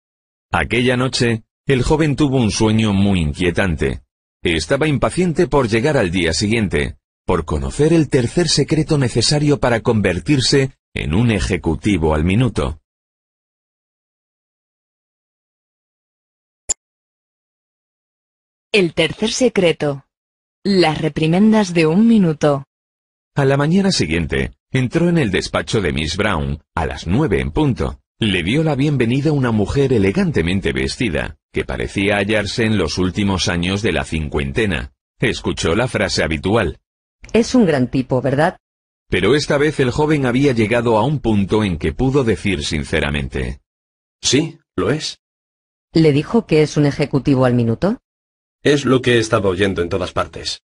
Aquella noche, el joven tuvo un sueño muy inquietante. Estaba impaciente por llegar al día siguiente, por conocer el tercer secreto necesario para convertirse en un ejecutivo al minuto. El tercer secreto. Las reprimendas de un minuto. A la mañana siguiente, entró en el despacho de Miss Brown, a las nueve en punto. Le dio la bienvenida una mujer elegantemente vestida, que parecía hallarse en los últimos años de la cincuentena. Escuchó la frase habitual. Es un gran tipo, ¿verdad? Pero esta vez el joven había llegado a un punto en que pudo decir sinceramente. Sí, lo es. ¿Le dijo que es un ejecutivo al minuto? Es lo que estaba oyendo en todas partes.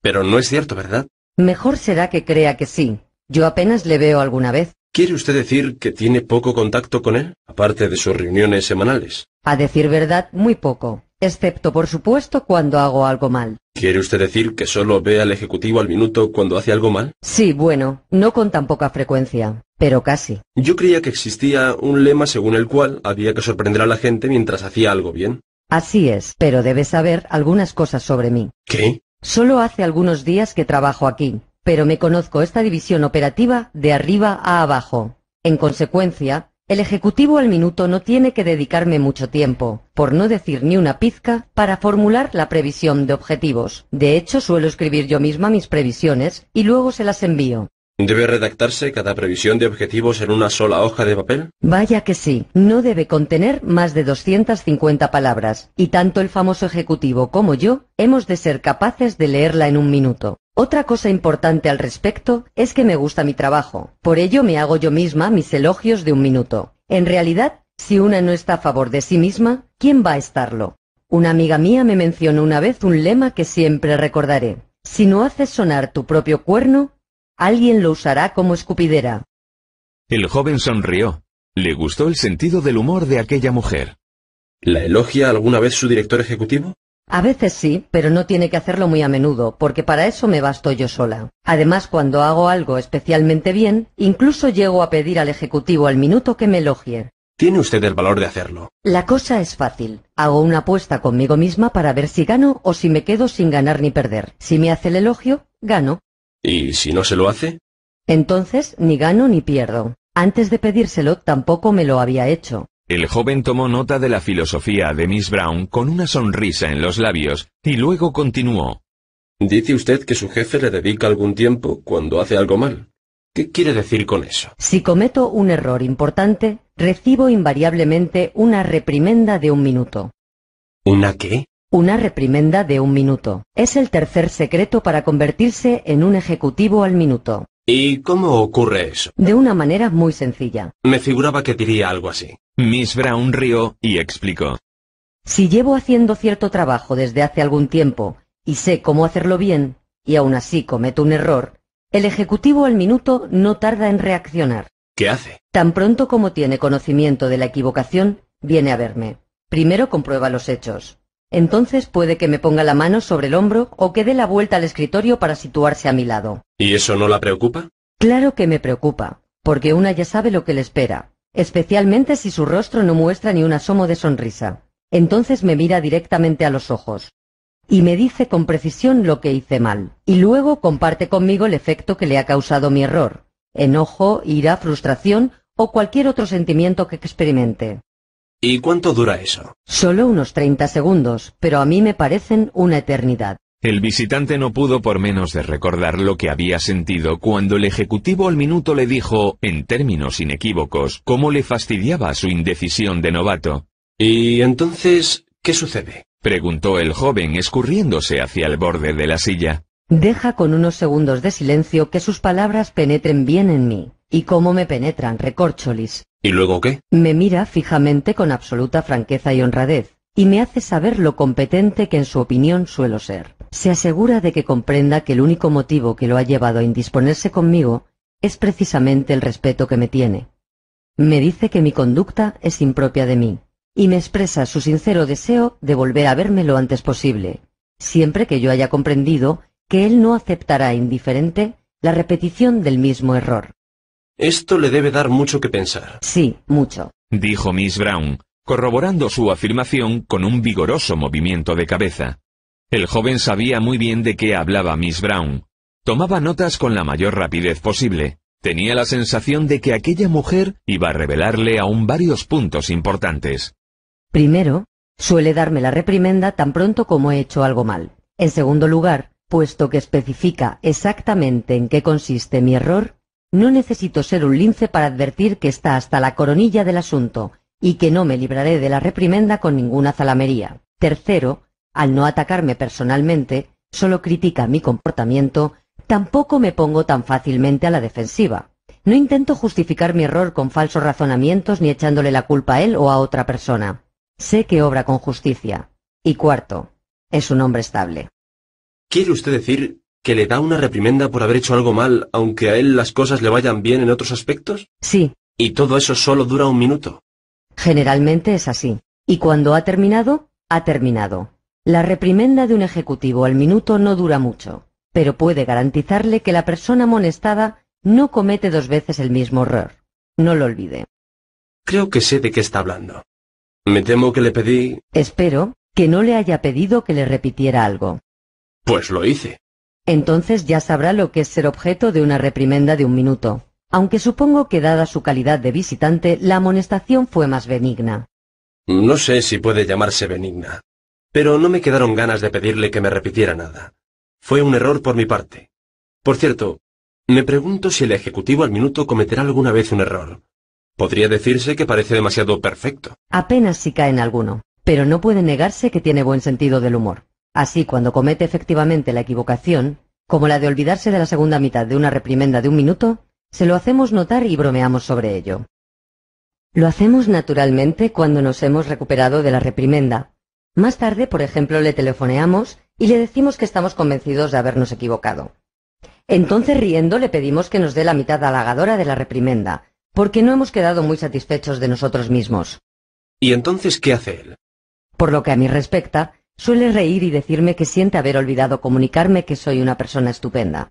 Pero no es cierto, ¿verdad? Mejor será que crea que sí. Yo apenas le veo alguna vez. ¿Quiere usted decir que tiene poco contacto con él, aparte de sus reuniones semanales? A decir verdad, muy poco, excepto por supuesto cuando hago algo mal. ¿Quiere usted decir que solo ve al ejecutivo al minuto cuando hace algo mal? Sí, bueno, no con tan poca frecuencia, pero casi. Yo creía que existía un lema según el cual había que sorprender a la gente mientras hacía algo bien. Así es, pero debes saber algunas cosas sobre mí. ¿Qué? Solo hace algunos días que trabajo aquí, pero me conozco esta división operativa de arriba a abajo. En consecuencia, el ejecutivo al minuto no tiene que dedicarme mucho tiempo, por no decir ni una pizca, para formular la previsión de objetivos. De hecho, suelo escribir yo misma mis previsiones y luego se las envío. ¿Debe redactarse cada previsión de objetivos en una sola hoja de papel? Vaya que sí, no debe contener más de 250 palabras, y tanto el famoso ejecutivo como yo hemos de ser capaces de leerla en un minuto. Otra cosa importante al respecto es que me gusta mi trabajo, por ello me hago yo misma mis elogios de un minuto. En realidad, si una no está a favor de sí misma, ¿quién va a estarlo? Una amiga mía me mencionó una vez un lema que siempre recordaré. Si no haces sonar tu propio cuerno, Alguien lo usará como escupidera. El joven sonrió. Le gustó el sentido del humor de aquella mujer. ¿La elogia alguna vez su director ejecutivo? A veces sí, pero no tiene que hacerlo muy a menudo, porque para eso me basto yo sola. Además, cuando hago algo especialmente bien, incluso llego a pedir al ejecutivo al minuto que me elogie. Tiene usted el valor de hacerlo. La cosa es fácil. Hago una apuesta conmigo misma para ver si gano o si me quedo sin ganar ni perder. Si me hace el elogio, gano. ¿Y si no se lo hace? Entonces, ni gano ni pierdo. Antes de pedírselo tampoco me lo había hecho. El joven tomó nota de la filosofía de Miss Brown con una sonrisa en los labios, y luego continuó. Dice usted que su jefe le dedica algún tiempo cuando hace algo mal. ¿Qué quiere decir con eso? Si cometo un error importante, recibo invariablemente una reprimenda de un minuto. ¿Una qué? Una reprimenda de un minuto. Es el tercer secreto para convertirse en un ejecutivo al minuto. ¿Y cómo ocurre eso? De una manera muy sencilla. Me figuraba que diría algo así. Miss Brown rió y explicó. Si llevo haciendo cierto trabajo desde hace algún tiempo y sé cómo hacerlo bien, y aún así cometo un error, el ejecutivo al minuto no tarda en reaccionar. ¿Qué hace? Tan pronto como tiene conocimiento de la equivocación, viene a verme. Primero comprueba los hechos. Entonces puede que me ponga la mano sobre el hombro o que dé la vuelta al escritorio para situarse a mi lado. ¿Y eso no la preocupa? Claro que me preocupa, porque una ya sabe lo que le espera, especialmente si su rostro no muestra ni un asomo de sonrisa. Entonces me mira directamente a los ojos y me dice con precisión lo que hice mal, y luego comparte conmigo el efecto que le ha causado mi error, enojo, ira, frustración o cualquier otro sentimiento que experimente. ¿Y cuánto dura eso? Solo unos 30 segundos, pero a mí me parecen una eternidad. El visitante no pudo por menos de recordar lo que había sentido cuando el ejecutivo al minuto le dijo, en términos inequívocos, cómo le fastidiaba su indecisión de novato. ¿Y entonces qué sucede? preguntó el joven escurriéndose hacia el borde de la silla. Deja con unos segundos de silencio que sus palabras penetren bien en mí y cómo me penetran recorcholis. ¿Y luego qué? Me mira fijamente con absoluta franqueza y honradez, y me hace saber lo competente que en su opinión suelo ser. Se asegura de que comprenda que el único motivo que lo ha llevado a indisponerse conmigo es precisamente el respeto que me tiene. Me dice que mi conducta es impropia de mí, y me expresa su sincero deseo de volver a verme lo antes posible, siempre que yo haya comprendido que él no aceptará indiferente la repetición del mismo error. Esto le debe dar mucho que pensar. Sí, mucho. Dijo Miss Brown, corroborando su afirmación con un vigoroso movimiento de cabeza. El joven sabía muy bien de qué hablaba Miss Brown. Tomaba notas con la mayor rapidez posible. Tenía la sensación de que aquella mujer iba a revelarle aún varios puntos importantes. Primero, suele darme la reprimenda tan pronto como he hecho algo mal. En segundo lugar, puesto que especifica exactamente en qué consiste mi error, no necesito ser un lince para advertir que está hasta la coronilla del asunto y que no me libraré de la reprimenda con ninguna zalamería. Tercero, al no atacarme personalmente, solo critica mi comportamiento, tampoco me pongo tan fácilmente a la defensiva. No intento justificar mi error con falsos razonamientos ni echándole la culpa a él o a otra persona. Sé que obra con justicia. Y cuarto, es un hombre estable. ¿Quiere usted decir que le da una reprimenda por haber hecho algo mal, aunque a él las cosas le vayan bien en otros aspectos? Sí. ¿Y todo eso solo dura un minuto? Generalmente es así. Y cuando ha terminado, ha terminado. La reprimenda de un ejecutivo al minuto no dura mucho, pero puede garantizarle que la persona amonestada no comete dos veces el mismo error. No lo olvide. Creo que sé de qué está hablando. Me temo que le pedí... Espero que no le haya pedido que le repitiera algo. Pues lo hice entonces ya sabrá lo que es ser objeto de una reprimenda de un minuto, aunque supongo que dada su calidad de visitante, la amonestación fue más benigna. No sé si puede llamarse benigna, pero no me quedaron ganas de pedirle que me repitiera nada. Fue un error por mi parte. Por cierto, me pregunto si el Ejecutivo al minuto cometerá alguna vez un error. Podría decirse que parece demasiado perfecto. Apenas si cae en alguno, pero no puede negarse que tiene buen sentido del humor. Así, cuando comete efectivamente la equivocación, como la de olvidarse de la segunda mitad de una reprimenda de un minuto, se lo hacemos notar y bromeamos sobre ello. Lo hacemos naturalmente cuando nos hemos recuperado de la reprimenda. Más tarde, por ejemplo, le telefoneamos y le decimos que estamos convencidos de habernos equivocado. Entonces, riendo, le pedimos que nos dé la mitad halagadora de la reprimenda, porque no hemos quedado muy satisfechos de nosotros mismos. ¿Y entonces qué hace él? Por lo que a mí respecta, Suele reír y decirme que siente haber olvidado comunicarme que soy una persona estupenda.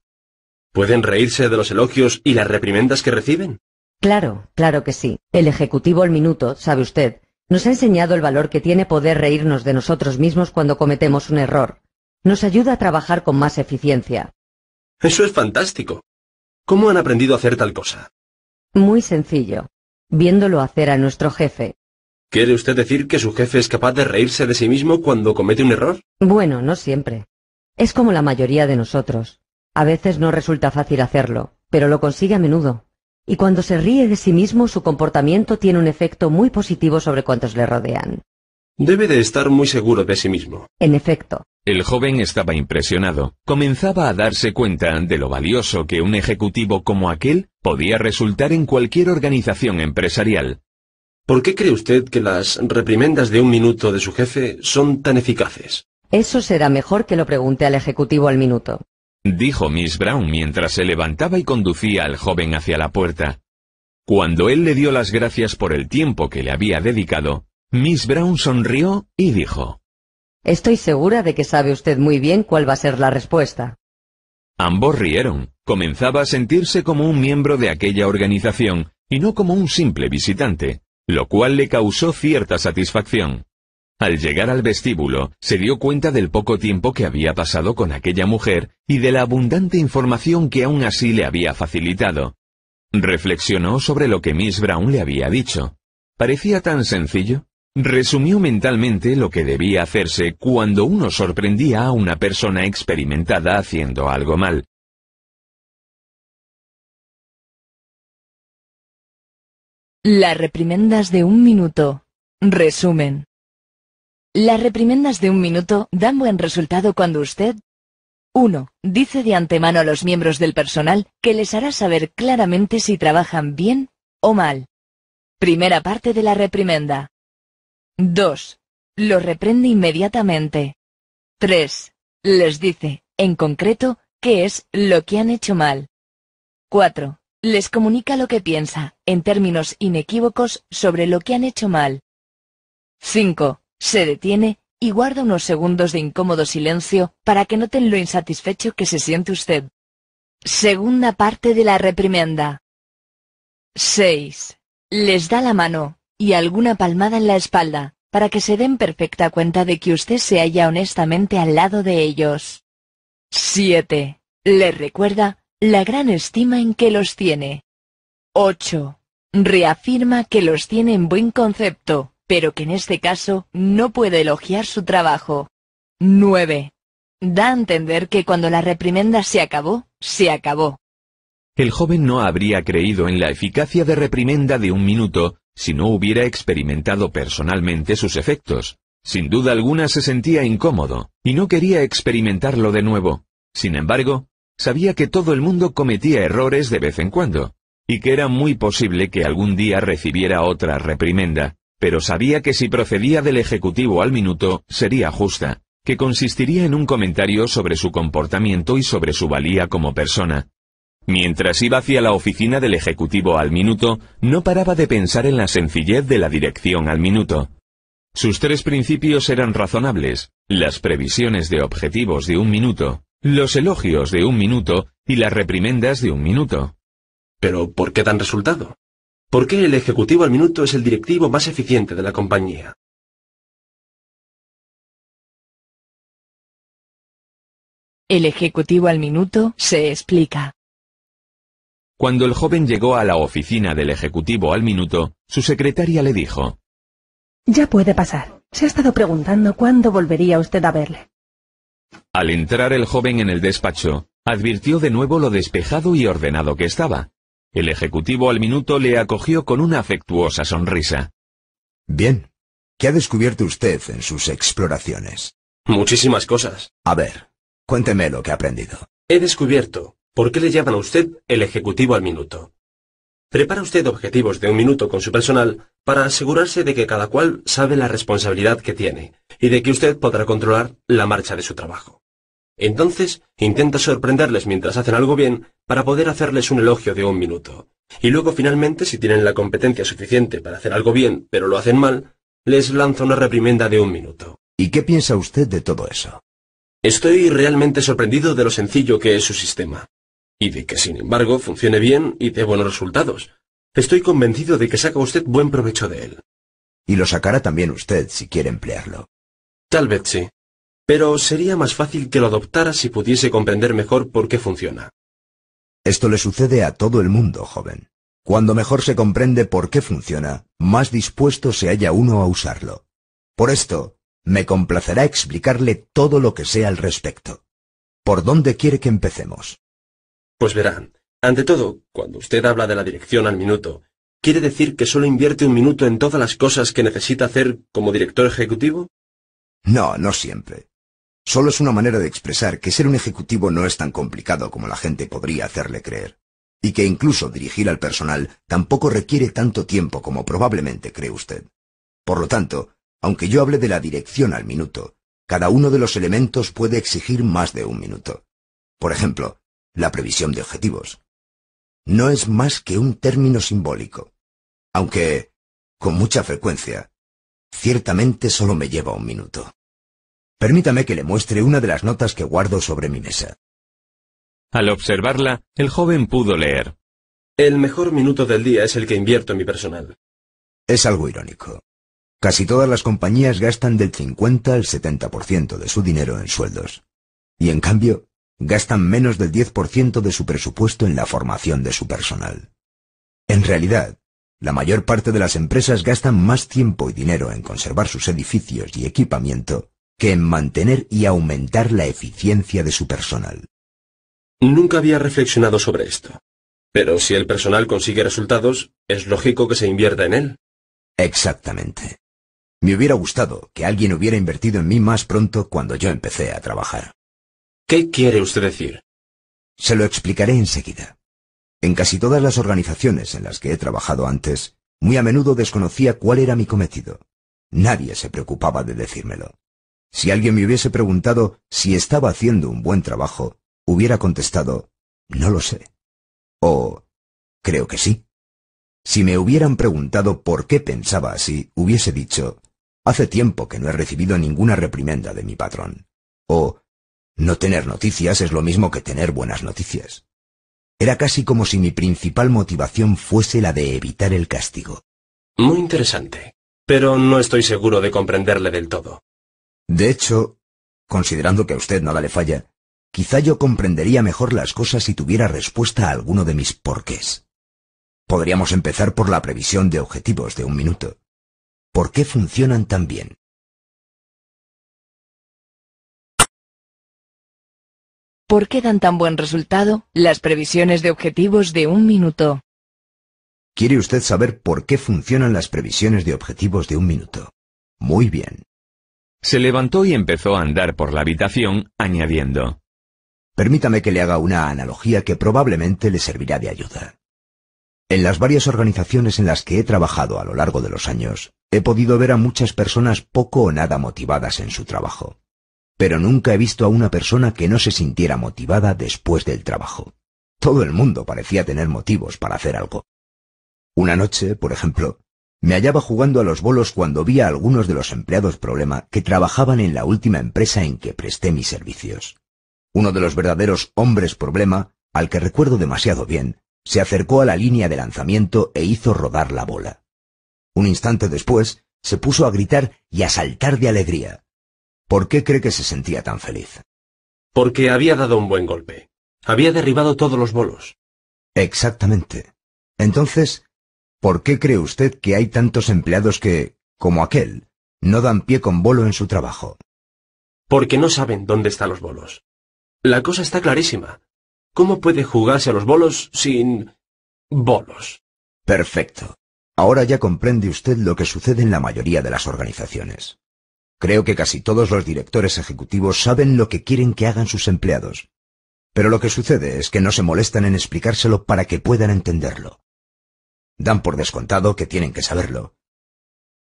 ¿Pueden reírse de los elogios y las reprimendas que reciben? Claro, claro que sí. El Ejecutivo al Minuto, sabe usted, nos ha enseñado el valor que tiene poder reírnos de nosotros mismos cuando cometemos un error. Nos ayuda a trabajar con más eficiencia. Eso es fantástico. ¿Cómo han aprendido a hacer tal cosa? Muy sencillo. Viéndolo hacer a nuestro jefe, ¿Quiere usted decir que su jefe es capaz de reírse de sí mismo cuando comete un error? Bueno, no siempre. Es como la mayoría de nosotros. A veces no resulta fácil hacerlo, pero lo consigue a menudo. Y cuando se ríe de sí mismo, su comportamiento tiene un efecto muy positivo sobre cuantos le rodean. Debe de estar muy seguro de sí mismo. En efecto. El joven estaba impresionado. Comenzaba a darse cuenta de lo valioso que un ejecutivo como aquel podía resultar en cualquier organización empresarial. ¿Por qué cree usted que las reprimendas de un minuto de su jefe son tan eficaces? Eso será mejor que lo pregunte al ejecutivo al minuto. Dijo Miss Brown mientras se levantaba y conducía al joven hacia la puerta. Cuando él le dio las gracias por el tiempo que le había dedicado, Miss Brown sonrió y dijo. Estoy segura de que sabe usted muy bien cuál va a ser la respuesta. Ambos rieron. Comenzaba a sentirse como un miembro de aquella organización, y no como un simple visitante lo cual le causó cierta satisfacción. Al llegar al vestíbulo, se dio cuenta del poco tiempo que había pasado con aquella mujer y de la abundante información que aún así le había facilitado. Reflexionó sobre lo que Miss Brown le había dicho. Parecía tan sencillo. Resumió mentalmente lo que debía hacerse cuando uno sorprendía a una persona experimentada haciendo algo mal, Las reprimendas de un minuto. Resumen. Las reprimendas de un minuto dan buen resultado cuando usted 1. Dice de antemano a los miembros del personal que les hará saber claramente si trabajan bien o mal. Primera parte de la reprimenda. 2. Lo reprende inmediatamente. 3. Les dice, en concreto, qué es lo que han hecho mal. 4. Les comunica lo que piensa, en términos inequívocos, sobre lo que han hecho mal. 5. Se detiene, y guarda unos segundos de incómodo silencio, para que noten lo insatisfecho que se siente usted. Segunda parte de la reprimenda. 6. Les da la mano, y alguna palmada en la espalda, para que se den perfecta cuenta de que usted se halla honestamente al lado de ellos. 7. Le recuerda, la gran estima en que los tiene. 8. Reafirma que los tiene en buen concepto, pero que en este caso no puede elogiar su trabajo. 9. Da a entender que cuando la reprimenda se acabó, se acabó. El joven no habría creído en la eficacia de reprimenda de un minuto, si no hubiera experimentado personalmente sus efectos. Sin duda alguna se sentía incómodo, y no quería experimentarlo de nuevo. Sin embargo, Sabía que todo el mundo cometía errores de vez en cuando, y que era muy posible que algún día recibiera otra reprimenda, pero sabía que si procedía del Ejecutivo al minuto, sería justa, que consistiría en un comentario sobre su comportamiento y sobre su valía como persona. Mientras iba hacia la oficina del Ejecutivo al minuto, no paraba de pensar en la sencillez de la dirección al minuto. Sus tres principios eran razonables, las previsiones de objetivos de un minuto, los elogios de un minuto y las reprimendas de un minuto. Pero, ¿por qué dan resultado? ¿Por qué el ejecutivo al minuto es el directivo más eficiente de la compañía? El ejecutivo al minuto se explica. Cuando el joven llegó a la oficina del ejecutivo al minuto, su secretaria le dijo. Ya puede pasar. Se ha estado preguntando cuándo volvería usted a verle. Al entrar el joven en el despacho, advirtió de nuevo lo despejado y ordenado que estaba. El ejecutivo al minuto le acogió con una afectuosa sonrisa. Bien. ¿Qué ha descubierto usted en sus exploraciones? Muchísimas cosas. A ver, cuénteme lo que ha aprendido. He descubierto, ¿por qué le llaman a usted el ejecutivo al minuto? Prepara usted objetivos de un minuto con su personal para asegurarse de que cada cual sabe la responsabilidad que tiene y de que usted podrá controlar la marcha de su trabajo. Entonces, intenta sorprenderles mientras hacen algo bien para poder hacerles un elogio de un minuto. Y luego finalmente, si tienen la competencia suficiente para hacer algo bien, pero lo hacen mal, les lanza una reprimenda de un minuto. ¿Y qué piensa usted de todo eso? Estoy realmente sorprendido de lo sencillo que es su sistema y de que, sin embargo, funcione bien y dé buenos resultados. Estoy convencido de que saca usted buen provecho de él. Y lo sacará también usted si quiere emplearlo. Tal vez sí. Pero sería más fácil que lo adoptara si pudiese comprender mejor por qué funciona. Esto le sucede a todo el mundo, joven. Cuando mejor se comprende por qué funciona, más dispuesto se halla uno a usarlo. Por esto, me complacerá explicarle todo lo que sea al respecto. ¿Por dónde quiere que empecemos? Pues verán, ante todo, cuando usted habla de la dirección al minuto, ¿quiere decir que solo invierte un minuto en todas las cosas que necesita hacer como director ejecutivo? No, no siempre. Solo es una manera de expresar que ser un ejecutivo no es tan complicado como la gente podría hacerle creer, y que incluso dirigir al personal tampoco requiere tanto tiempo como probablemente cree usted. Por lo tanto, aunque yo hable de la dirección al minuto, cada uno de los elementos puede exigir más de un minuto. Por ejemplo, la previsión de objetivos. No es más que un término simbólico, aunque, con mucha frecuencia, ciertamente solo me lleva un minuto. Permítame que le muestre una de las notas que guardo sobre mi mesa. Al observarla, el joven pudo leer. El mejor minuto del día es el que invierto en mi personal. Es algo irónico. Casi todas las compañías gastan del 50 al 70% de su dinero en sueldos. Y en cambio, gastan menos del 10% de su presupuesto en la formación de su personal. En realidad, la mayor parte de las empresas gastan más tiempo y dinero en conservar sus edificios y equipamiento que en mantener y aumentar la eficiencia de su personal. Nunca había reflexionado sobre esto. Pero si el personal consigue resultados, es lógico que se invierta en él. Exactamente. Me hubiera gustado que alguien hubiera invertido en mí más pronto cuando yo empecé a trabajar. ¿Qué quiere usted decir? Se lo explicaré enseguida. En casi todas las organizaciones en las que he trabajado antes, muy a menudo desconocía cuál era mi cometido. Nadie se preocupaba de decírmelo. Si alguien me hubiese preguntado si estaba haciendo un buen trabajo, hubiera contestado, no lo sé. O, creo que sí. Si me hubieran preguntado por qué pensaba así, hubiese dicho, hace tiempo que no he recibido ninguna reprimenda de mi patrón. O, no tener noticias es lo mismo que tener buenas noticias. Era casi como si mi principal motivación fuese la de evitar el castigo. Muy interesante, pero no estoy seguro de comprenderle del todo. De hecho, considerando que a usted nada le falla, quizá yo comprendería mejor las cosas si tuviera respuesta a alguno de mis porqués. Podríamos empezar por la previsión de objetivos de un minuto. ¿Por qué funcionan tan bien? ¿Por qué dan tan buen resultado las previsiones de objetivos de un minuto? ¿Quiere usted saber por qué funcionan las previsiones de objetivos de un minuto? Muy bien. Se levantó y empezó a andar por la habitación, añadiendo. Permítame que le haga una analogía que probablemente le servirá de ayuda. En las varias organizaciones en las que he trabajado a lo largo de los años, he podido ver a muchas personas poco o nada motivadas en su trabajo pero nunca he visto a una persona que no se sintiera motivada después del trabajo. Todo el mundo parecía tener motivos para hacer algo. Una noche, por ejemplo, me hallaba jugando a los bolos cuando vi a algunos de los empleados problema que trabajaban en la última empresa en que presté mis servicios. Uno de los verdaderos hombres problema, al que recuerdo demasiado bien, se acercó a la línea de lanzamiento e hizo rodar la bola. Un instante después, se puso a gritar y a saltar de alegría. ¿Por qué cree que se sentía tan feliz? Porque había dado un buen golpe. Había derribado todos los bolos. Exactamente. Entonces, ¿por qué cree usted que hay tantos empleados que, como aquel, no dan pie con bolo en su trabajo? Porque no saben dónde están los bolos. La cosa está clarísima. ¿Cómo puede jugarse a los bolos sin... bolos? Perfecto. Ahora ya comprende usted lo que sucede en la mayoría de las organizaciones. Creo que casi todos los directores ejecutivos saben lo que quieren que hagan sus empleados. Pero lo que sucede es que no se molestan en explicárselo para que puedan entenderlo. Dan por descontado que tienen que saberlo.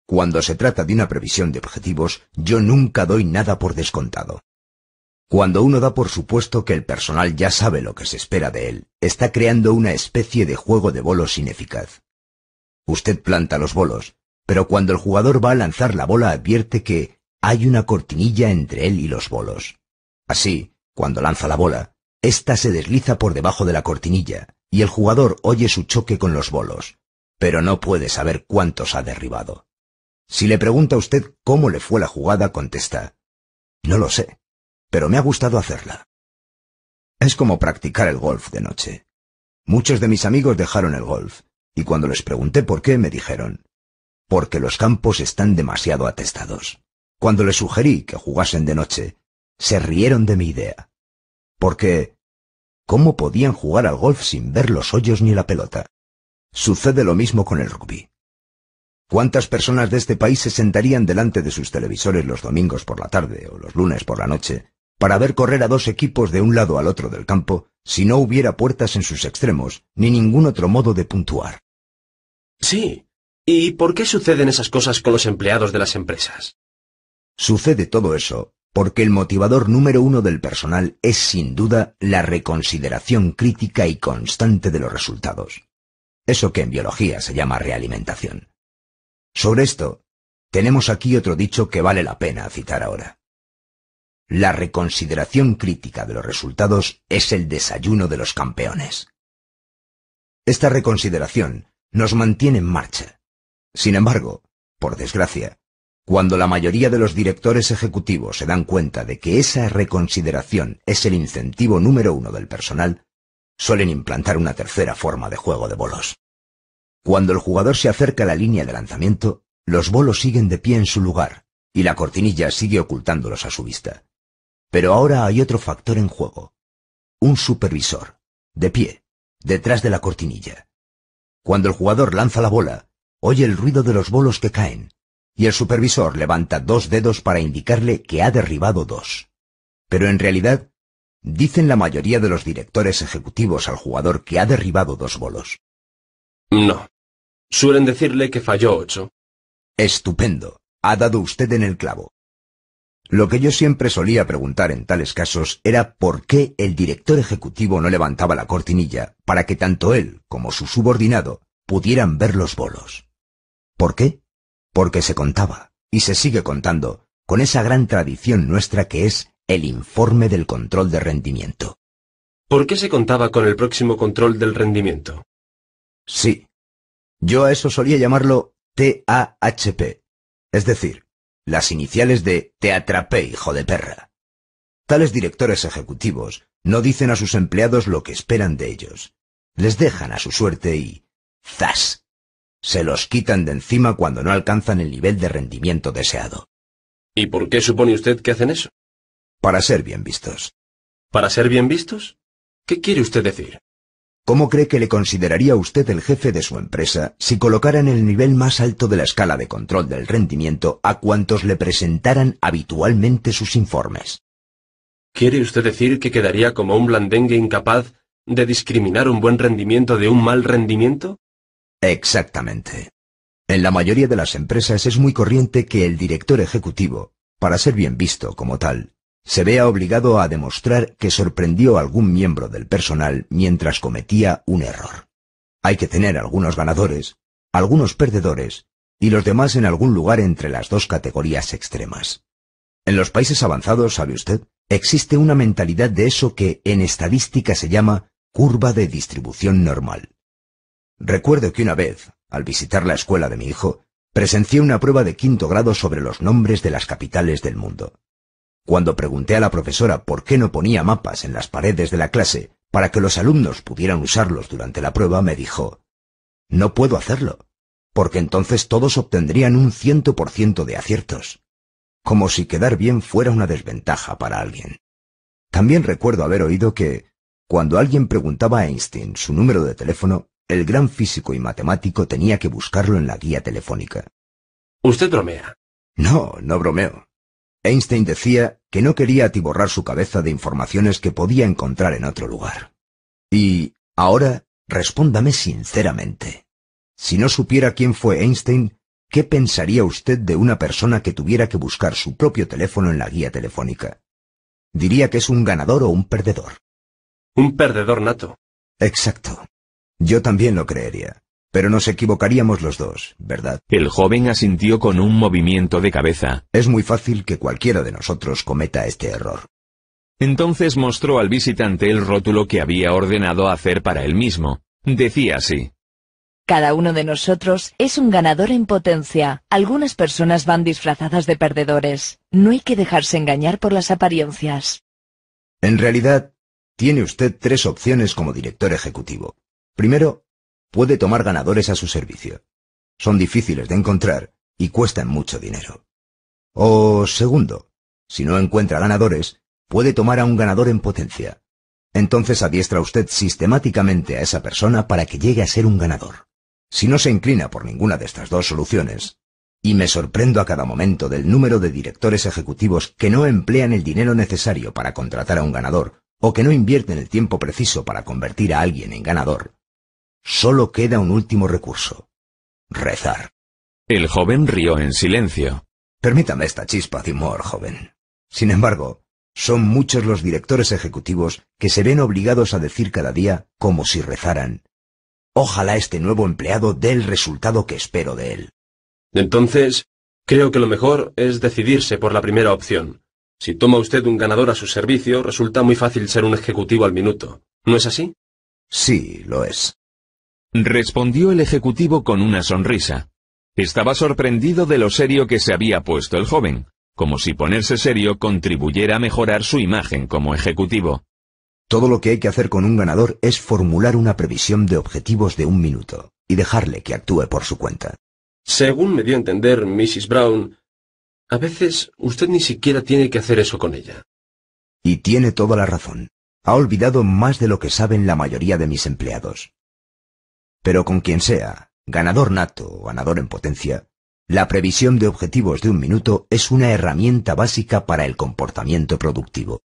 Cuando se trata de una previsión de objetivos, yo nunca doy nada por descontado. Cuando uno da por supuesto que el personal ya sabe lo que se espera de él, está creando una especie de juego de bolos ineficaz. Usted planta los bolos, pero cuando el jugador va a lanzar la bola advierte que hay una cortinilla entre él y los bolos. Así, cuando lanza la bola, ésta se desliza por debajo de la cortinilla y el jugador oye su choque con los bolos, pero no puede saber cuántos ha derribado. Si le pregunta a usted cómo le fue la jugada, contesta, no lo sé, pero me ha gustado hacerla. Es como practicar el golf de noche. Muchos de mis amigos dejaron el golf, y cuando les pregunté por qué me dijeron, porque los campos están demasiado atestados. Cuando les sugerí que jugasen de noche, se rieron de mi idea. Porque, ¿cómo podían jugar al golf sin ver los hoyos ni la pelota? Sucede lo mismo con el rugby. ¿Cuántas personas de este país se sentarían delante de sus televisores los domingos por la tarde o los lunes por la noche para ver correr a dos equipos de un lado al otro del campo si no hubiera puertas en sus extremos ni ningún otro modo de puntuar? Sí. ¿Y por qué suceden esas cosas con los empleados de las empresas? Sucede todo eso porque el motivador número uno del personal es sin duda la reconsideración crítica y constante de los resultados. Eso que en biología se llama realimentación. Sobre esto, tenemos aquí otro dicho que vale la pena citar ahora. La reconsideración crítica de los resultados es el desayuno de los campeones. Esta reconsideración nos mantiene en marcha. Sin embargo, por desgracia, cuando la mayoría de los directores ejecutivos se dan cuenta de que esa reconsideración es el incentivo número uno del personal, suelen implantar una tercera forma de juego de bolos. Cuando el jugador se acerca a la línea de lanzamiento, los bolos siguen de pie en su lugar y la cortinilla sigue ocultándolos a su vista. Pero ahora hay otro factor en juego. Un supervisor, de pie, detrás de la cortinilla. Cuando el jugador lanza la bola, oye el ruido de los bolos que caen y el supervisor levanta dos dedos para indicarle que ha derribado dos. Pero en realidad, dicen la mayoría de los directores ejecutivos al jugador que ha derribado dos bolos. No. Suelen decirle que falló ocho. Estupendo. Ha dado usted en el clavo. Lo que yo siempre solía preguntar en tales casos era por qué el director ejecutivo no levantaba la cortinilla para que tanto él como su subordinado pudieran ver los bolos. ¿Por qué? porque se contaba, y se sigue contando, con esa gran tradición nuestra que es el informe del control de rendimiento. ¿Por qué se contaba con el próximo control del rendimiento? Sí. Yo a eso solía llamarlo TAHP, es decir, las iniciales de Te atrapé, hijo de perra. Tales directores ejecutivos no dicen a sus empleados lo que esperan de ellos. Les dejan a su suerte y... ¡Zas! se los quitan de encima cuando no alcanzan el nivel de rendimiento deseado. ¿Y por qué supone usted que hacen eso? Para ser bien vistos. ¿Para ser bien vistos? ¿Qué quiere usted decir? ¿Cómo cree que le consideraría usted el jefe de su empresa si colocara en el nivel más alto de la escala de control del rendimiento a cuantos le presentaran habitualmente sus informes? ¿Quiere usted decir que quedaría como un blandengue incapaz de discriminar un buen rendimiento de un mal rendimiento? Exactamente. En la mayoría de las empresas es muy corriente que el director ejecutivo, para ser bien visto como tal, se vea obligado a demostrar que sorprendió a algún miembro del personal mientras cometía un error. Hay que tener algunos ganadores, algunos perdedores, y los demás en algún lugar entre las dos categorías extremas. En los países avanzados, sabe usted, existe una mentalidad de eso que en estadística se llama curva de distribución normal. Recuerdo que una vez, al visitar la escuela de mi hijo, presencié una prueba de quinto grado sobre los nombres de las capitales del mundo. Cuando pregunté a la profesora por qué no ponía mapas en las paredes de la clase para que los alumnos pudieran usarlos durante la prueba, me dijo, no puedo hacerlo, porque entonces todos obtendrían un ciento por ciento de aciertos, como si quedar bien fuera una desventaja para alguien. También recuerdo haber oído que, cuando alguien preguntaba a Einstein su número de teléfono, el gran físico y matemático tenía que buscarlo en la guía telefónica. Usted bromea. No, no bromeo. Einstein decía que no quería atiborrar su cabeza de informaciones que podía encontrar en otro lugar. Y ahora respóndame sinceramente. Si no supiera quién fue Einstein, ¿qué pensaría usted de una persona que tuviera que buscar su propio teléfono en la guía telefónica? ¿Diría que es un ganador o un perdedor? Un perdedor nato. Exacto. Yo también lo creería. Pero nos equivocaríamos los dos, ¿verdad? El joven asintió con un movimiento de cabeza. Es muy fácil que cualquiera de nosotros cometa este error. Entonces mostró al visitante el rótulo que había ordenado hacer para él mismo. Decía así. Cada uno de nosotros es un ganador en potencia. Algunas personas van disfrazadas de perdedores. No hay que dejarse engañar por las apariencias. En realidad, tiene usted tres opciones como director ejecutivo. Primero, puede tomar ganadores a su servicio. Son difíciles de encontrar y cuestan mucho dinero. O segundo, si no encuentra ganadores, puede tomar a un ganador en potencia. Entonces adiestra usted sistemáticamente a esa persona para que llegue a ser un ganador. Si no se inclina por ninguna de estas dos soluciones, y me sorprendo a cada momento del número de directores ejecutivos que no emplean el dinero necesario para contratar a un ganador, o que no invierten el tiempo preciso para convertir a alguien en ganador, Solo queda un último recurso. Rezar. El joven rió en silencio. Permítame esta chispa de joven. Sin embargo, son muchos los directores ejecutivos que se ven obligados a decir cada día como si rezaran. Ojalá este nuevo empleado dé el resultado que espero de él. Entonces, creo que lo mejor es decidirse por la primera opción. Si toma usted un ganador a su servicio, resulta muy fácil ser un ejecutivo al minuto. ¿No es así? Sí, lo es. Respondió el ejecutivo con una sonrisa. Estaba sorprendido de lo serio que se había puesto el joven, como si ponerse serio contribuyera a mejorar su imagen como ejecutivo. Todo lo que hay que hacer con un ganador es formular una previsión de objetivos de un minuto, y dejarle que actúe por su cuenta. Según me dio a entender Mrs. Brown, a veces usted ni siquiera tiene que hacer eso con ella. Y tiene toda la razón. Ha olvidado más de lo que saben la mayoría de mis empleados. Pero con quien sea, ganador nato o ganador en potencia, la previsión de objetivos de un minuto es una herramienta básica para el comportamiento productivo.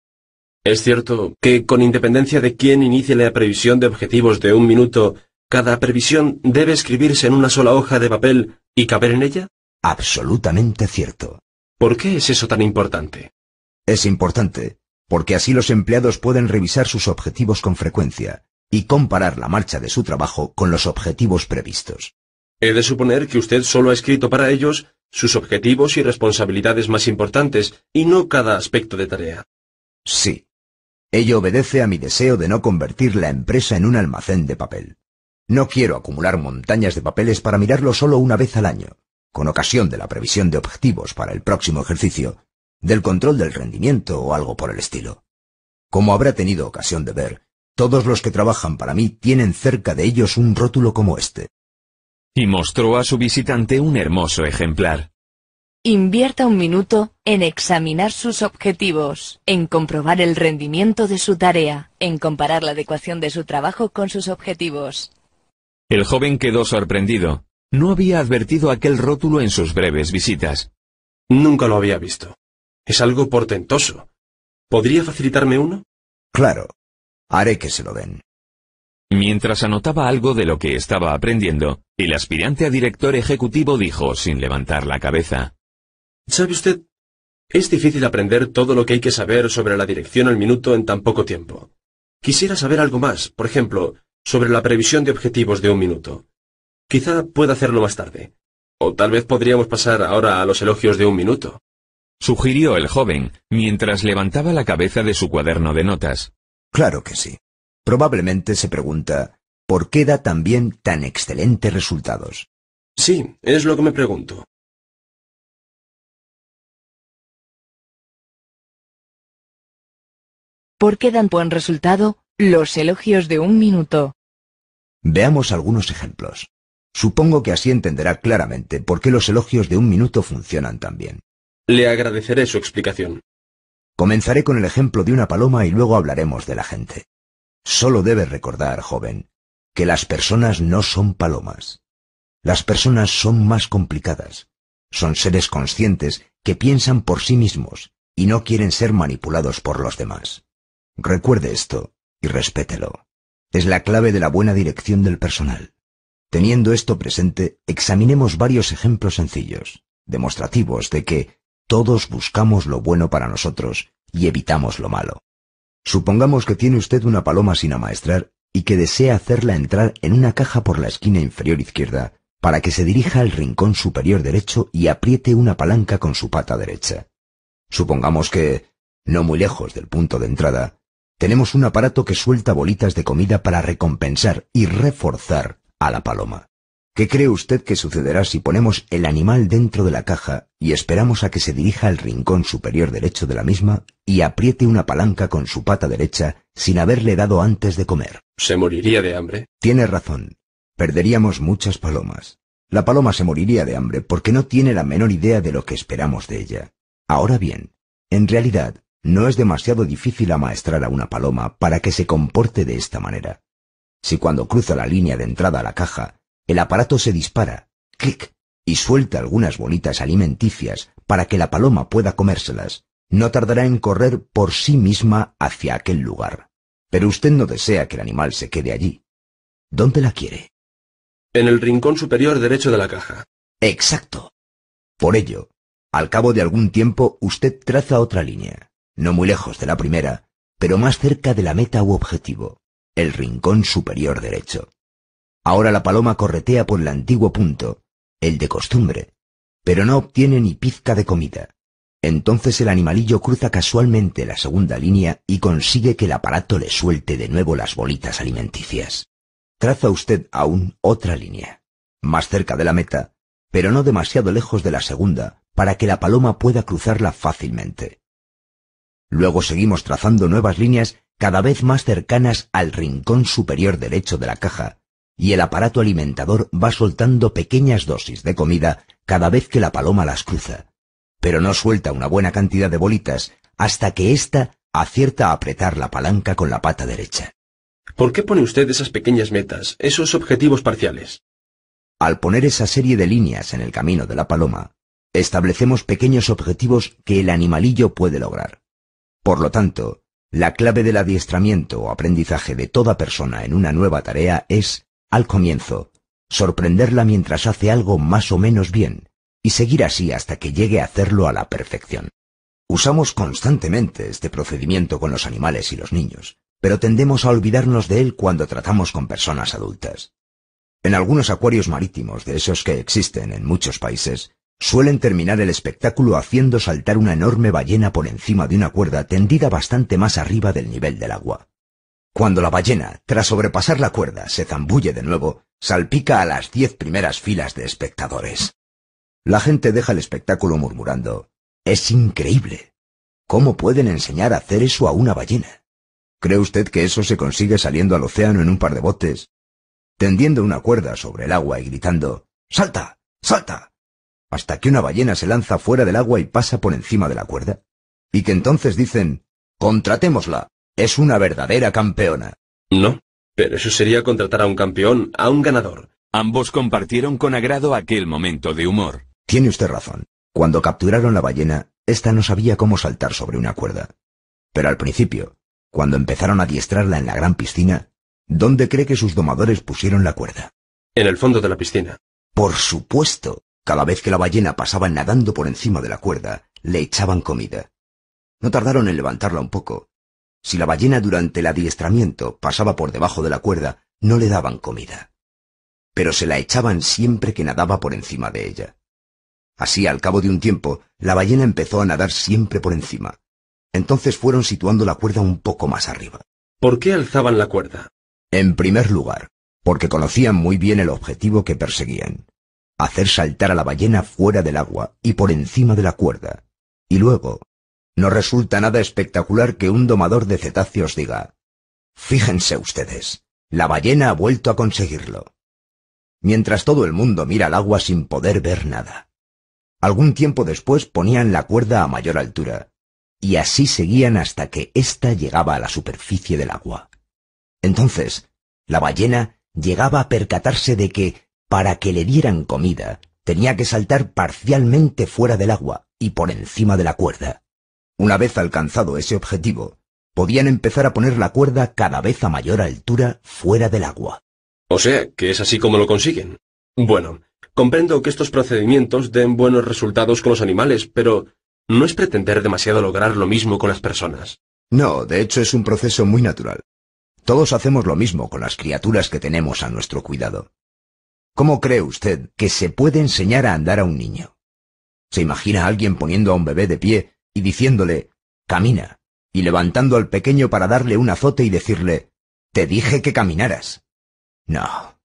Es cierto que, con independencia de quién inicie la previsión de objetivos de un minuto, cada previsión debe escribirse en una sola hoja de papel y caber en ella? Absolutamente cierto. ¿Por qué es eso tan importante? Es importante, porque así los empleados pueden revisar sus objetivos con frecuencia, y comparar la marcha de su trabajo con los objetivos previstos. He de suponer que usted solo ha escrito para ellos sus objetivos y responsabilidades más importantes, y no cada aspecto de tarea. Sí. Ello obedece a mi deseo de no convertir la empresa en un almacén de papel. No quiero acumular montañas de papeles para mirarlo solo una vez al año, con ocasión de la previsión de objetivos para el próximo ejercicio, del control del rendimiento o algo por el estilo. Como habrá tenido ocasión de ver, todos los que trabajan para mí tienen cerca de ellos un rótulo como este. Y mostró a su visitante un hermoso ejemplar. Invierta un minuto en examinar sus objetivos, en comprobar el rendimiento de su tarea, en comparar la adecuación de su trabajo con sus objetivos. El joven quedó sorprendido. No había advertido aquel rótulo en sus breves visitas. Nunca lo había visto. Es algo portentoso. ¿Podría facilitarme uno? Claro, Haré que se lo den. Mientras anotaba algo de lo que estaba aprendiendo, el aspirante a director ejecutivo dijo sin levantar la cabeza. ¿Sabe usted? Es difícil aprender todo lo que hay que saber sobre la dirección al minuto en tan poco tiempo. Quisiera saber algo más, por ejemplo, sobre la previsión de objetivos de un minuto. Quizá pueda hacerlo más tarde. O tal vez podríamos pasar ahora a los elogios de un minuto. Sugirió el joven, mientras levantaba la cabeza de su cuaderno de notas. Claro que sí. Probablemente se pregunta, ¿por qué da también tan excelentes resultados? Sí, es lo que me pregunto. ¿Por qué dan buen resultado los elogios de un minuto? Veamos algunos ejemplos. Supongo que así entenderá claramente por qué los elogios de un minuto funcionan tan bien. Le agradeceré su explicación. Comenzaré con el ejemplo de una paloma y luego hablaremos de la gente. Solo debes recordar, joven, que las personas no son palomas. Las personas son más complicadas. Son seres conscientes que piensan por sí mismos y no quieren ser manipulados por los demás. Recuerde esto y respételo. Es la clave de la buena dirección del personal. Teniendo esto presente, examinemos varios ejemplos sencillos, demostrativos de que todos buscamos lo bueno para nosotros y evitamos lo malo. Supongamos que tiene usted una paloma sin amaestrar y que desea hacerla entrar en una caja por la esquina inferior izquierda para que se dirija al rincón superior derecho y apriete una palanca con su pata derecha. Supongamos que, no muy lejos del punto de entrada, tenemos un aparato que suelta bolitas de comida para recompensar y reforzar a la paloma. ¿Qué cree usted que sucederá si ponemos el animal dentro de la caja y esperamos a que se dirija al rincón superior derecho de la misma y apriete una palanca con su pata derecha sin haberle dado antes de comer? Se moriría de hambre. Tiene razón. Perderíamos muchas palomas. La paloma se moriría de hambre porque no tiene la menor idea de lo que esperamos de ella. Ahora bien, en realidad, no es demasiado difícil amaestrar a una paloma para que se comporte de esta manera. Si cuando cruza la línea de entrada a la caja, el aparato se dispara, clic, y suelta algunas bolitas alimenticias para que la paloma pueda comérselas. No tardará en correr por sí misma hacia aquel lugar. Pero usted no desea que el animal se quede allí. ¿Dónde la quiere? En el rincón superior derecho de la caja. Exacto. Por ello, al cabo de algún tiempo usted traza otra línea, no muy lejos de la primera, pero más cerca de la meta u objetivo, el rincón superior derecho. Ahora la paloma corretea por el antiguo punto, el de costumbre, pero no obtiene ni pizca de comida. Entonces el animalillo cruza casualmente la segunda línea y consigue que el aparato le suelte de nuevo las bolitas alimenticias. Traza usted aún otra línea, más cerca de la meta, pero no demasiado lejos de la segunda, para que la paloma pueda cruzarla fácilmente. Luego seguimos trazando nuevas líneas cada vez más cercanas al rincón superior derecho de la caja, y el aparato alimentador va soltando pequeñas dosis de comida cada vez que la paloma las cruza, pero no suelta una buena cantidad de bolitas hasta que ésta acierta a apretar la palanca con la pata derecha. ¿Por qué pone usted esas pequeñas metas, esos objetivos parciales? Al poner esa serie de líneas en el camino de la paloma, establecemos pequeños objetivos que el animalillo puede lograr. Por lo tanto, la clave del adiestramiento o aprendizaje de toda persona en una nueva tarea es al comienzo, sorprenderla mientras hace algo más o menos bien, y seguir así hasta que llegue a hacerlo a la perfección. Usamos constantemente este procedimiento con los animales y los niños, pero tendemos a olvidarnos de él cuando tratamos con personas adultas. En algunos acuarios marítimos de esos que existen en muchos países, suelen terminar el espectáculo haciendo saltar una enorme ballena por encima de una cuerda tendida bastante más arriba del nivel del agua. Cuando la ballena, tras sobrepasar la cuerda, se zambulle de nuevo, salpica a las diez primeras filas de espectadores. La gente deja el espectáculo murmurando, es increíble. ¿Cómo pueden enseñar a hacer eso a una ballena? ¿Cree usted que eso se consigue saliendo al océano en un par de botes? Tendiendo una cuerda sobre el agua y gritando, ¡Salta! ¡Salta! hasta que una ballena se lanza fuera del agua y pasa por encima de la cuerda, y que entonces dicen, ¡Contratémosla! Es una verdadera campeona. No, pero eso sería contratar a un campeón, a un ganador. Ambos compartieron con agrado aquel momento de humor. Tiene usted razón. Cuando capturaron la ballena, ésta no sabía cómo saltar sobre una cuerda. Pero al principio, cuando empezaron a diestrarla en la gran piscina, ¿dónde cree que sus domadores pusieron la cuerda? En el fondo de la piscina. Por supuesto. Cada vez que la ballena pasaba nadando por encima de la cuerda, le echaban comida. No tardaron en levantarla un poco, si la ballena durante el adiestramiento pasaba por debajo de la cuerda, no le daban comida. Pero se la echaban siempre que nadaba por encima de ella. Así, al cabo de un tiempo, la ballena empezó a nadar siempre por encima. Entonces fueron situando la cuerda un poco más arriba. ¿Por qué alzaban la cuerda? En primer lugar, porque conocían muy bien el objetivo que perseguían. Hacer saltar a la ballena fuera del agua y por encima de la cuerda. Y luego, no resulta nada espectacular que un domador de cetáceos diga, fíjense ustedes, la ballena ha vuelto a conseguirlo. Mientras todo el mundo mira al agua sin poder ver nada. Algún tiempo después ponían la cuerda a mayor altura, y así seguían hasta que ésta llegaba a la superficie del agua. Entonces, la ballena llegaba a percatarse de que, para que le dieran comida, tenía que saltar parcialmente fuera del agua y por encima de la cuerda. Una vez alcanzado ese objetivo, podían empezar a poner la cuerda cada vez a mayor altura fuera del agua. O sea, que es así como lo consiguen. Bueno, comprendo que estos procedimientos den buenos resultados con los animales, pero ¿no es pretender demasiado lograr lo mismo con las personas? No, de hecho es un proceso muy natural. Todos hacemos lo mismo con las criaturas que tenemos a nuestro cuidado. ¿Cómo cree usted que se puede enseñar a andar a un niño? ¿Se imagina alguien poniendo a un bebé de pie y diciéndole, camina, y levantando al pequeño para darle un azote y decirle, te dije que caminaras. No.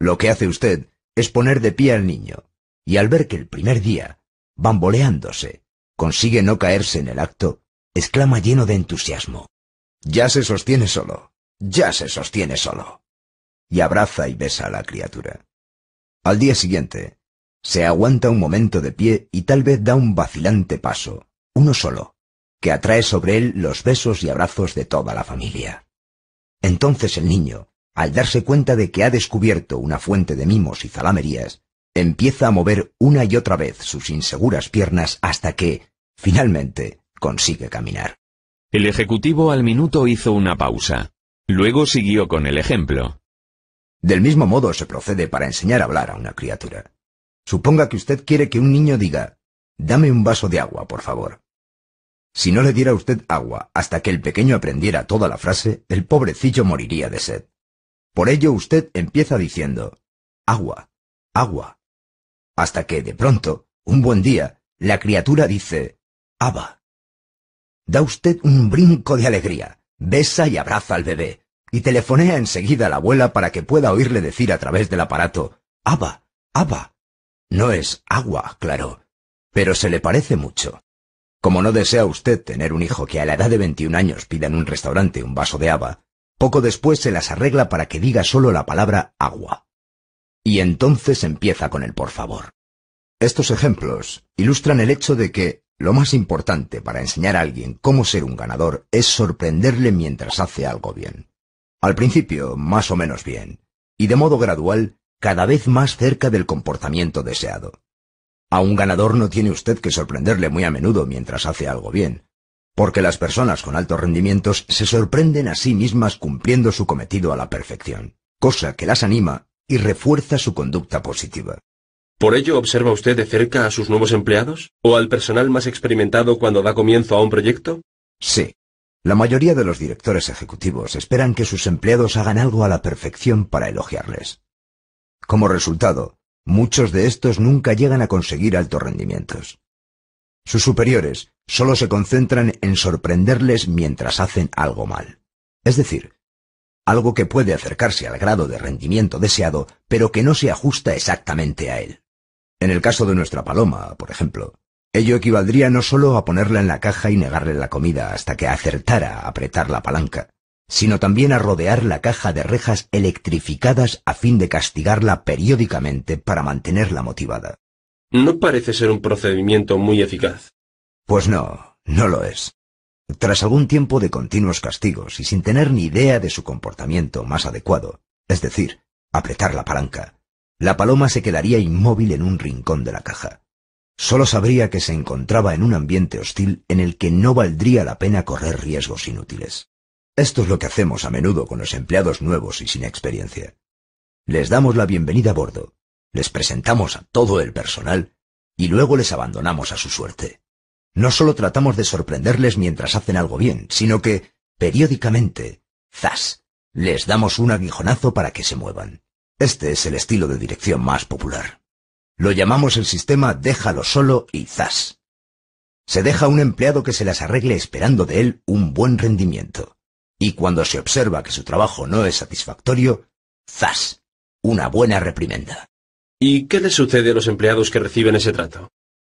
Lo que hace usted es poner de pie al niño, y al ver que el primer día, bamboleándose, consigue no caerse en el acto, exclama lleno de entusiasmo. Ya se sostiene solo, ya se sostiene solo. Y abraza y besa a la criatura. Al día siguiente, se aguanta un momento de pie y tal vez da un vacilante paso, uno solo, que atrae sobre él los besos y abrazos de toda la familia. Entonces el niño, al darse cuenta de que ha descubierto una fuente de mimos y zalamerías, empieza a mover una y otra vez sus inseguras piernas hasta que, finalmente, consigue caminar. El ejecutivo al minuto hizo una pausa. Luego siguió con el ejemplo. Del mismo modo se procede para enseñar a hablar a una criatura. Suponga que usted quiere que un niño diga Dame un vaso de agua, por favor. Si no le diera usted agua hasta que el pequeño aprendiera toda la frase, el pobrecillo moriría de sed. Por ello usted empieza diciendo, agua, agua, hasta que de pronto, un buen día, la criatura dice, aba. Da usted un brinco de alegría, besa y abraza al bebé, y telefonea enseguida a la abuela para que pueda oírle decir a través del aparato, aba, aba. No es agua, claro, pero se le parece mucho. Como no desea usted tener un hijo que a la edad de 21 años pida en un restaurante un vaso de agua, poco después se las arregla para que diga solo la palabra agua. Y entonces empieza con el por favor. Estos ejemplos ilustran el hecho de que lo más importante para enseñar a alguien cómo ser un ganador es sorprenderle mientras hace algo bien. Al principio, más o menos bien, y de modo gradual, cada vez más cerca del comportamiento deseado. A un ganador no tiene usted que sorprenderle muy a menudo mientras hace algo bien, porque las personas con altos rendimientos se sorprenden a sí mismas cumpliendo su cometido a la perfección, cosa que las anima y refuerza su conducta positiva. ¿Por ello observa usted de cerca a sus nuevos empleados? ¿O al personal más experimentado cuando da comienzo a un proyecto? Sí. La mayoría de los directores ejecutivos esperan que sus empleados hagan algo a la perfección para elogiarles. Como resultado, Muchos de estos nunca llegan a conseguir altos rendimientos. Sus superiores solo se concentran en sorprenderles mientras hacen algo mal. Es decir, algo que puede acercarse al grado de rendimiento deseado, pero que no se ajusta exactamente a él. En el caso de nuestra paloma, por ejemplo, ello equivaldría no solo a ponerla en la caja y negarle la comida hasta que acertara a apretar la palanca, sino también a rodear la caja de rejas electrificadas a fin de castigarla periódicamente para mantenerla motivada. No parece ser un procedimiento muy eficaz. Pues no, no lo es. Tras algún tiempo de continuos castigos y sin tener ni idea de su comportamiento más adecuado, es decir, apretar la palanca, la paloma se quedaría inmóvil en un rincón de la caja. Solo sabría que se encontraba en un ambiente hostil en el que no valdría la pena correr riesgos inútiles. Esto es lo que hacemos a menudo con los empleados nuevos y sin experiencia. Les damos la bienvenida a bordo, les presentamos a todo el personal y luego les abandonamos a su suerte. No solo tratamos de sorprenderles mientras hacen algo bien, sino que, periódicamente, ¡zas!, les damos un aguijonazo para que se muevan. Este es el estilo de dirección más popular. Lo llamamos el sistema déjalo solo y zas. Se deja a un empleado que se las arregle esperando de él un buen rendimiento. Y cuando se observa que su trabajo no es satisfactorio, ¡zas! Una buena reprimenda. ¿Y qué le sucede a los empleados que reciben ese trato?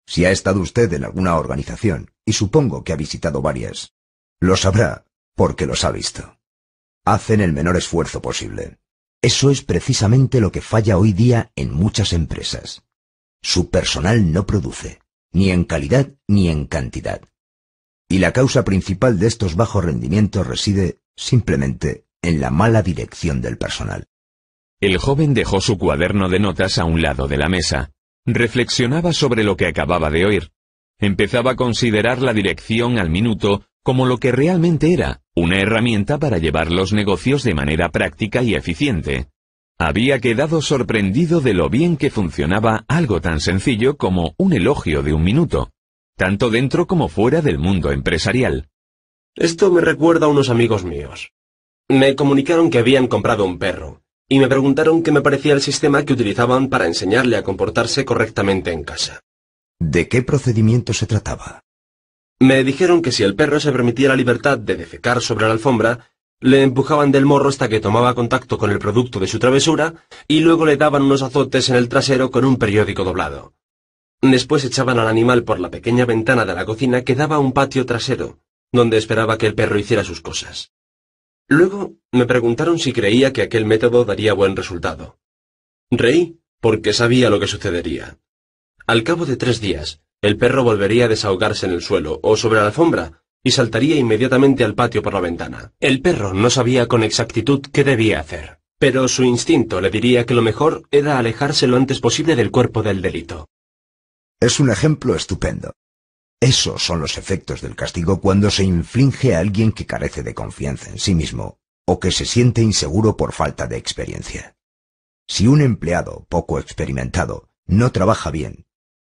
Si ha estado usted en alguna organización, y supongo que ha visitado varias, lo sabrá porque los ha visto. Hacen el menor esfuerzo posible. Eso es precisamente lo que falla hoy día en muchas empresas. Su personal no produce, ni en calidad ni en cantidad y la causa principal de estos bajos rendimientos reside, simplemente, en la mala dirección del personal. El joven dejó su cuaderno de notas a un lado de la mesa. Reflexionaba sobre lo que acababa de oír. Empezaba a considerar la dirección al minuto como lo que realmente era, una herramienta para llevar los negocios de manera práctica y eficiente. Había quedado sorprendido de lo bien que funcionaba algo tan sencillo como un elogio de un minuto tanto dentro como fuera del mundo empresarial. Esto me recuerda a unos amigos míos. Me comunicaron que habían comprado un perro, y me preguntaron qué me parecía el sistema que utilizaban para enseñarle a comportarse correctamente en casa. ¿De qué procedimiento se trataba? Me dijeron que si el perro se permitía la libertad de defecar sobre la alfombra, le empujaban del morro hasta que tomaba contacto con el producto de su travesura y luego le daban unos azotes en el trasero con un periódico doblado. Después echaban al animal por la pequeña ventana de la cocina que daba a un patio trasero, donde esperaba que el perro hiciera sus cosas. Luego me preguntaron si creía que aquel método daría buen resultado. Reí porque sabía lo que sucedería. Al cabo de tres días, el perro volvería a desahogarse en el suelo o sobre la alfombra y saltaría inmediatamente al patio por la ventana. El perro no sabía con exactitud qué debía hacer, pero su instinto le diría que lo mejor era alejarse lo antes posible del cuerpo del delito. Es un ejemplo estupendo. Esos son los efectos del castigo cuando se inflige a alguien que carece de confianza en sí mismo o que se siente inseguro por falta de experiencia. Si un empleado poco experimentado no trabaja bien,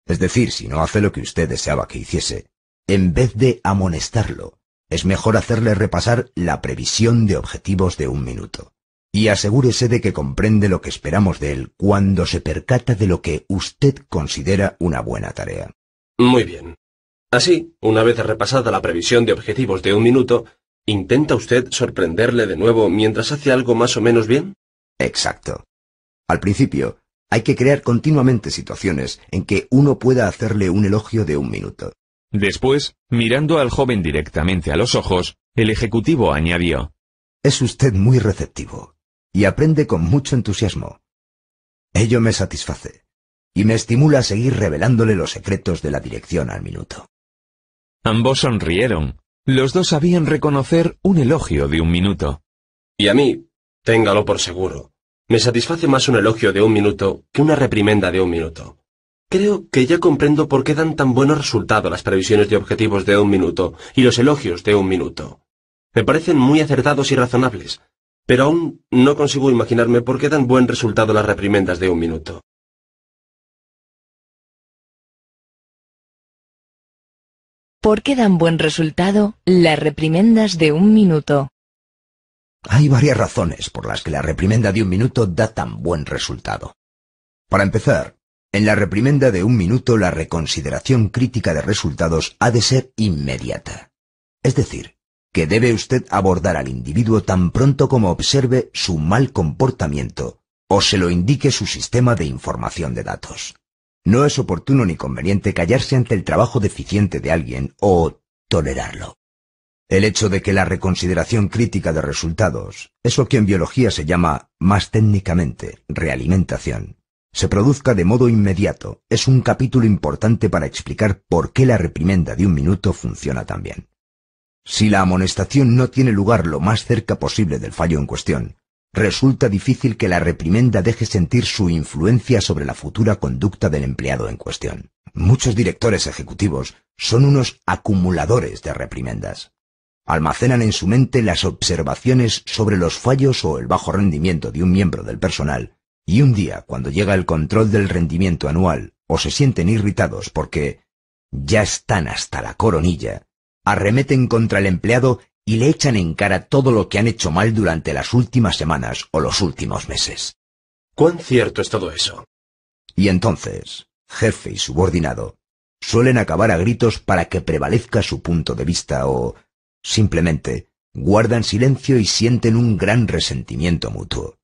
es decir, si no hace lo que usted deseaba que hiciese, en vez de amonestarlo, es mejor hacerle repasar la previsión de objetivos de un minuto y asegúrese de que comprende lo que esperamos de él cuando se percata de lo que usted considera una buena tarea. Muy bien. Así, una vez repasada la previsión de objetivos de un minuto, ¿intenta usted sorprenderle de nuevo mientras hace algo más o menos bien? Exacto. Al principio, hay que crear continuamente situaciones en que uno pueda hacerle un elogio de un minuto. Después, mirando al joven directamente a los ojos, el ejecutivo añadió. Es usted muy receptivo y aprende con mucho entusiasmo. Ello me satisface y me estimula a seguir revelándole los secretos de la dirección al minuto. Ambos sonrieron. Los dos sabían reconocer un elogio de un minuto. Y a mí, téngalo por seguro, me satisface más un elogio de un minuto que una reprimenda de un minuto. Creo que ya comprendo por qué dan tan buenos resultados las previsiones de objetivos de un minuto y los elogios de un minuto. Me parecen muy acertados y razonables, pero aún no consigo imaginarme por qué dan buen resultado las reprimendas de un minuto. ¿Por qué dan buen resultado las reprimendas de un minuto? Hay varias razones por las que la reprimenda de un minuto da tan buen resultado. Para empezar, en la reprimenda de un minuto la reconsideración crítica de resultados ha de ser inmediata. Es decir, que debe usted abordar al individuo tan pronto como observe su mal comportamiento o se lo indique su sistema de información de datos. No es oportuno ni conveniente callarse ante el trabajo deficiente de alguien o tolerarlo. El hecho de que la reconsideración crítica de resultados, eso que en biología se llama más técnicamente realimentación, se produzca de modo inmediato es un capítulo importante para explicar por qué la reprimenda de un minuto funciona tan bien. Si la amonestación no tiene lugar lo más cerca posible del fallo en cuestión, resulta difícil que la reprimenda deje sentir su influencia sobre la futura conducta del empleado en cuestión. Muchos directores ejecutivos son unos acumuladores de reprimendas. Almacenan en su mente las observaciones sobre los fallos o el bajo rendimiento de un miembro del personal, y un día, cuando llega el control del rendimiento anual, o se sienten irritados porque ya están hasta la coronilla, arremeten contra el empleado y le echan en cara todo lo que han hecho mal durante las últimas semanas o los últimos meses. ¿Cuán cierto es todo eso? Y entonces, jefe y subordinado, suelen acabar a gritos para que prevalezca su punto de vista o, simplemente, guardan silencio y sienten un gran resentimiento mutuo.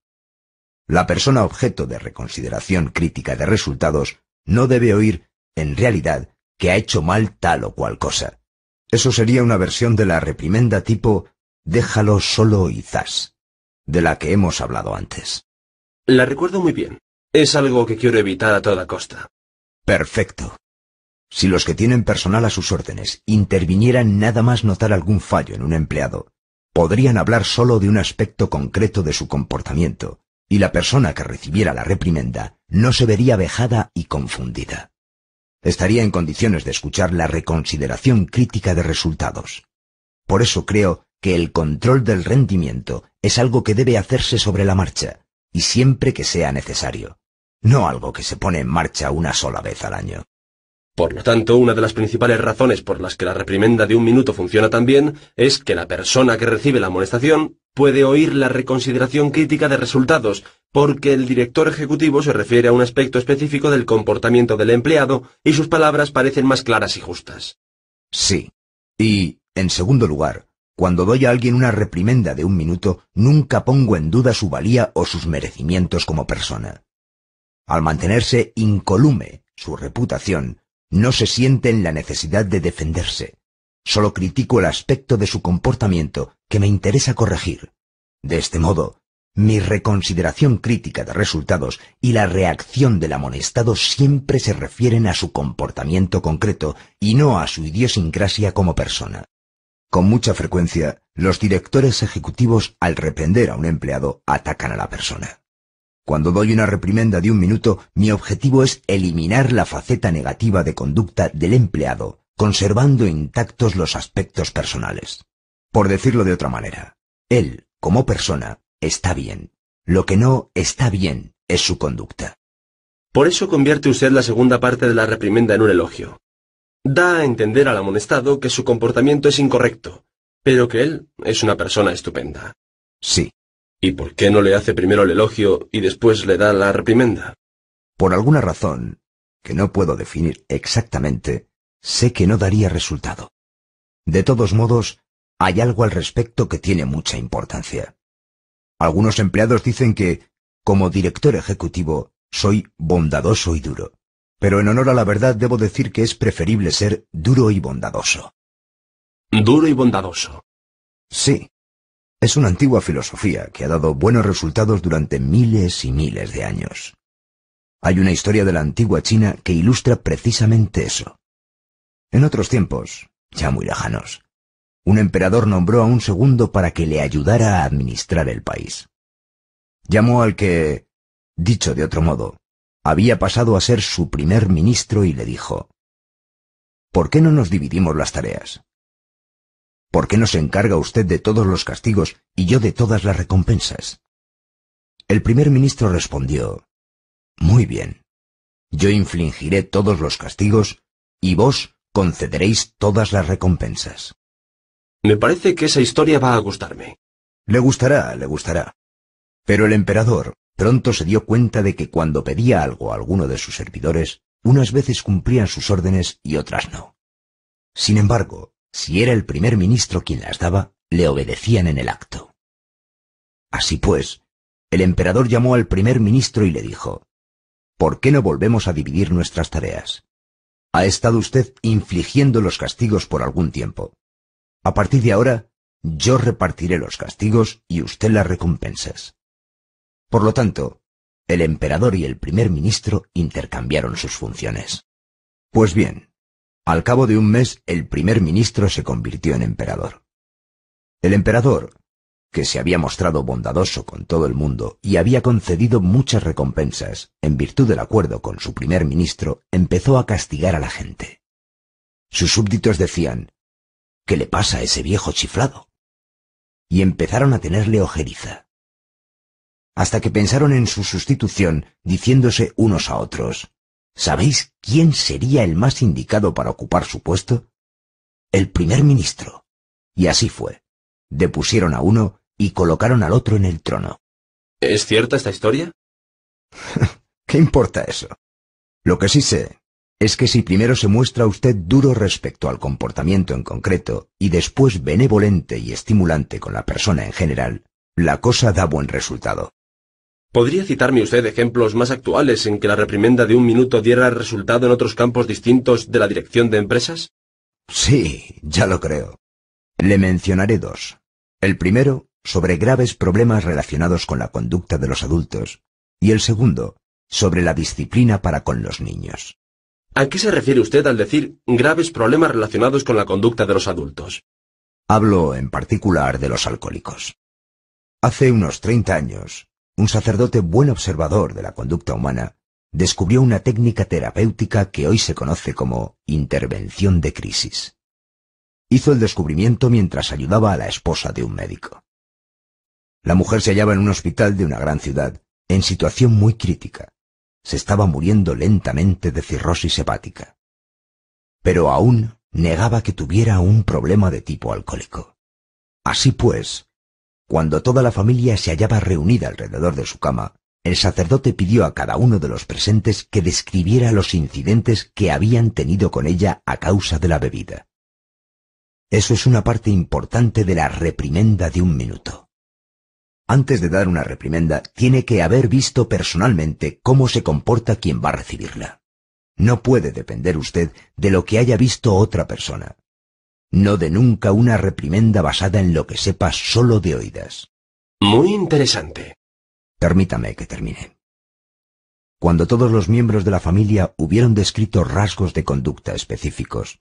La persona objeto de reconsideración crítica de resultados no debe oír, en realidad, que ha hecho mal tal o cual cosa eso sería una versión de la reprimenda tipo déjalo solo y zas, de la que hemos hablado antes. La recuerdo muy bien. Es algo que quiero evitar a toda costa. Perfecto. Si los que tienen personal a sus órdenes intervinieran nada más notar algún fallo en un empleado, podrían hablar solo de un aspecto concreto de su comportamiento, y la persona que recibiera la reprimenda no se vería vejada y confundida estaría en condiciones de escuchar la reconsideración crítica de resultados. Por eso creo que el control del rendimiento es algo que debe hacerse sobre la marcha, y siempre que sea necesario, no algo que se pone en marcha una sola vez al año. Por lo tanto, una de las principales razones por las que la reprimenda de un minuto funciona tan bien es que la persona que recibe la amonestación puede oír la reconsideración crítica de resultados, porque el director ejecutivo se refiere a un aspecto específico del comportamiento del empleado y sus palabras parecen más claras y justas. Sí. Y, en segundo lugar, cuando doy a alguien una reprimenda de un minuto, nunca pongo en duda su valía o sus merecimientos como persona. Al mantenerse incolume su reputación, no se siente en la necesidad de defenderse, Solo critico el aspecto de su comportamiento que me interesa corregir. De este modo, mi reconsideración crítica de resultados y la reacción del amonestado siempre se refieren a su comportamiento concreto y no a su idiosincrasia como persona. Con mucha frecuencia, los directores ejecutivos al reprender a un empleado atacan a la persona. Cuando doy una reprimenda de un minuto, mi objetivo es eliminar la faceta negativa de conducta del empleado conservando intactos los aspectos personales. Por decirlo de otra manera, él, como persona, está bien. Lo que no está bien es su conducta. Por eso convierte usted la segunda parte de la reprimenda en un elogio. Da a entender al amonestado que su comportamiento es incorrecto, pero que él es una persona estupenda. Sí. ¿Y por qué no le hace primero el elogio y después le da la reprimenda? Por alguna razón, que no puedo definir exactamente, sé que no daría resultado. De todos modos, hay algo al respecto que tiene mucha importancia. Algunos empleados dicen que, como director ejecutivo, soy bondadoso y duro. Pero en honor a la verdad debo decir que es preferible ser duro y bondadoso. Duro y bondadoso. Sí. Es una antigua filosofía que ha dado buenos resultados durante miles y miles de años. Hay una historia de la antigua China que ilustra precisamente eso. En otros tiempos, ya muy lejanos, un emperador nombró a un segundo para que le ayudara a administrar el país. Llamó al que, dicho de otro modo, había pasado a ser su primer ministro y le dijo, ¿Por qué no nos dividimos las tareas? ¿Por qué no se encarga usted de todos los castigos y yo de todas las recompensas? El primer ministro respondió, Muy bien, yo infligiré todos los castigos y vos concederéis todas las recompensas. Me parece que esa historia va a gustarme. Le gustará, le gustará. Pero el emperador pronto se dio cuenta de que cuando pedía algo a alguno de sus servidores, unas veces cumplían sus órdenes y otras no. Sin embargo, si era el primer ministro quien las daba, le obedecían en el acto. Así pues, el emperador llamó al primer ministro y le dijo, ¿Por qué no volvemos a dividir nuestras tareas? ha estado usted infligiendo los castigos por algún tiempo. A partir de ahora, yo repartiré los castigos y usted las recompensas. Por lo tanto, el emperador y el primer ministro intercambiaron sus funciones. Pues bien, al cabo de un mes el primer ministro se convirtió en emperador. El emperador, que se había mostrado bondadoso con todo el mundo y había concedido muchas recompensas, en virtud del acuerdo con su primer ministro, empezó a castigar a la gente. Sus súbditos decían, ¿qué le pasa a ese viejo chiflado? Y empezaron a tenerle ojeriza. Hasta que pensaron en su sustitución, diciéndose unos a otros, ¿sabéis quién sería el más indicado para ocupar su puesto? El primer ministro. Y así fue depusieron a uno y colocaron al otro en el trono. ¿Es cierta esta historia? (laughs) ¿Qué importa eso? Lo que sí sé es que si primero se muestra usted duro respecto al comportamiento en concreto y después benevolente y estimulante con la persona en general, la cosa da buen resultado. ¿Podría citarme usted ejemplos más actuales en que la reprimenda de un minuto diera resultado en otros campos distintos de la dirección de empresas? Sí, ya lo creo. Le mencionaré dos. El primero sobre graves problemas relacionados con la conducta de los adultos, y el segundo, sobre la disciplina para con los niños. ¿A qué se refiere usted al decir graves problemas relacionados con la conducta de los adultos? Hablo en particular de los alcohólicos. Hace unos 30 años, un sacerdote buen observador de la conducta humana descubrió una técnica terapéutica que hoy se conoce como intervención de crisis. Hizo el descubrimiento mientras ayudaba a la esposa de un médico. La mujer se hallaba en un hospital de una gran ciudad, en situación muy crítica. Se estaba muriendo lentamente de cirrosis hepática. Pero aún negaba que tuviera un problema de tipo alcohólico. Así pues, cuando toda la familia se hallaba reunida alrededor de su cama, el sacerdote pidió a cada uno de los presentes que describiera los incidentes que habían tenido con ella a causa de la bebida. Eso es una parte importante de la reprimenda de un minuto. Antes de dar una reprimenda, tiene que haber visto personalmente cómo se comporta quien va a recibirla. No puede depender usted de lo que haya visto otra persona. No de nunca una reprimenda basada en lo que sepa solo de oídas. Muy interesante. Permítame que termine. Cuando todos los miembros de la familia hubieron descrito rasgos de conducta específicos,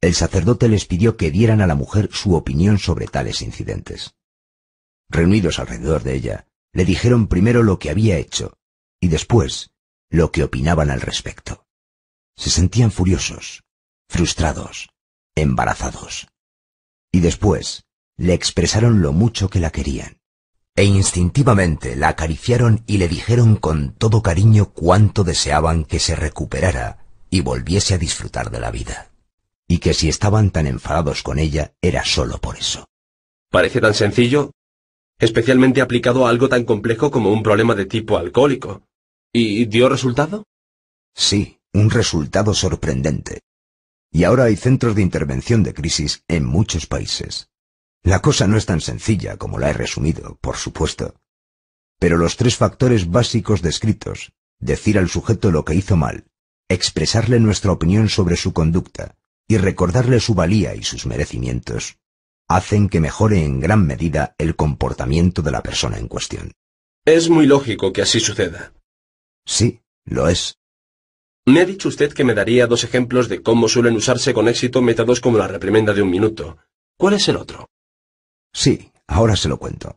el sacerdote les pidió que dieran a la mujer su opinión sobre tales incidentes reunidos alrededor de ella, le dijeron primero lo que había hecho y después lo que opinaban al respecto. Se sentían furiosos, frustrados, embarazados. Y después le expresaron lo mucho que la querían. E instintivamente la acariciaron y le dijeron con todo cariño cuánto deseaban que se recuperara y volviese a disfrutar de la vida. Y que si estaban tan enfadados con ella era solo por eso. Parece tan sencillo, especialmente aplicado a algo tan complejo como un problema de tipo alcohólico. ¿Y dio resultado? Sí, un resultado sorprendente. Y ahora hay centros de intervención de crisis en muchos países. La cosa no es tan sencilla como la he resumido, por supuesto. Pero los tres factores básicos descritos, decir al sujeto lo que hizo mal, expresarle nuestra opinión sobre su conducta y recordarle su valía y sus merecimientos, hacen que mejore en gran medida el comportamiento de la persona en cuestión. Es muy lógico que así suceda. Sí, lo es. Me ha dicho usted que me daría dos ejemplos de cómo suelen usarse con éxito métodos como la reprimenda de un minuto. ¿Cuál es el otro? Sí, ahora se lo cuento.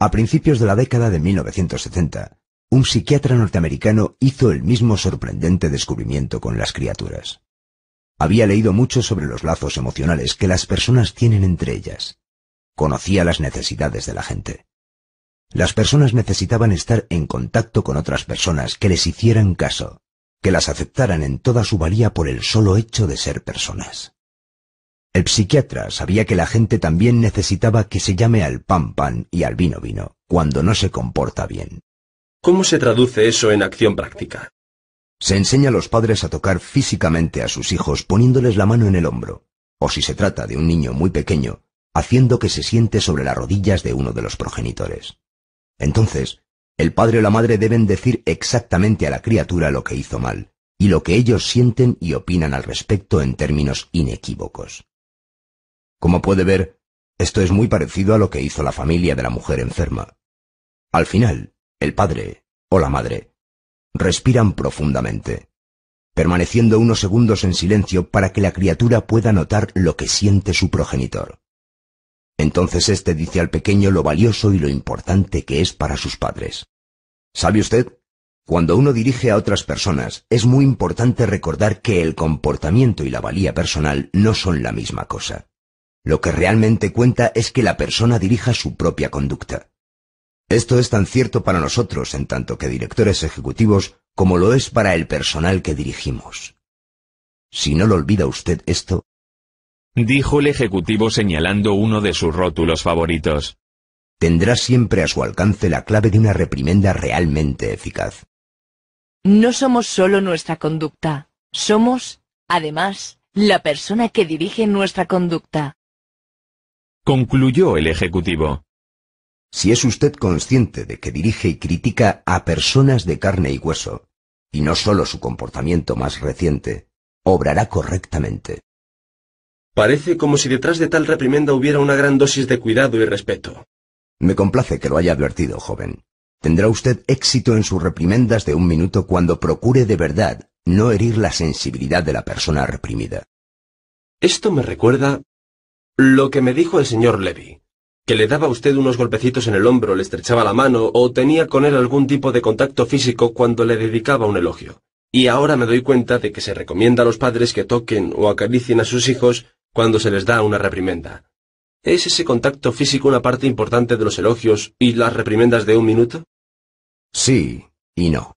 A principios de la década de 1970, un psiquiatra norteamericano hizo el mismo sorprendente descubrimiento con las criaturas. Había leído mucho sobre los lazos emocionales que las personas tienen entre ellas. Conocía las necesidades de la gente. Las personas necesitaban estar en contacto con otras personas que les hicieran caso, que las aceptaran en toda su valía por el solo hecho de ser personas. El psiquiatra sabía que la gente también necesitaba que se llame al pan pan y al vino vino, cuando no se comporta bien. ¿Cómo se traduce eso en acción práctica? Se enseña a los padres a tocar físicamente a sus hijos poniéndoles la mano en el hombro, o si se trata de un niño muy pequeño, haciendo que se siente sobre las rodillas de uno de los progenitores. Entonces, el padre o la madre deben decir exactamente a la criatura lo que hizo mal, y lo que ellos sienten y opinan al respecto en términos inequívocos. Como puede ver, esto es muy parecido a lo que hizo la familia de la mujer enferma. Al final, el padre, o la madre, respiran profundamente, permaneciendo unos segundos en silencio para que la criatura pueda notar lo que siente su progenitor. Entonces éste dice al pequeño lo valioso y lo importante que es para sus padres. ¿Sabe usted? Cuando uno dirige a otras personas, es muy importante recordar que el comportamiento y la valía personal no son la misma cosa. Lo que realmente cuenta es que la persona dirija su propia conducta. Esto es tan cierto para nosotros en tanto que directores ejecutivos como lo es para el personal que dirigimos. Si no lo olvida usted esto, dijo el ejecutivo señalando uno de sus rótulos favoritos. Tendrá siempre a su alcance la clave de una reprimenda realmente eficaz. No somos solo nuestra conducta, somos, además, la persona que dirige nuestra conducta. Concluyó el ejecutivo si es usted consciente de que dirige y critica a personas de carne y hueso, y no sólo su comportamiento más reciente, obrará correctamente. Parece como si detrás de tal reprimenda hubiera una gran dosis de cuidado y respeto. Me complace que lo haya advertido, joven. Tendrá usted éxito en sus reprimendas de un minuto cuando procure de verdad no herir la sensibilidad de la persona reprimida. Esto me recuerda lo que me dijo el señor Levy que le daba usted unos golpecitos en el hombro, le estrechaba la mano o tenía con él algún tipo de contacto físico cuando le dedicaba un elogio. Y ahora me doy cuenta de que se recomienda a los padres que toquen o acaricien a sus hijos cuando se les da una reprimenda. ¿Es ese contacto físico una parte importante de los elogios y las reprimendas de un minuto? Sí, y no.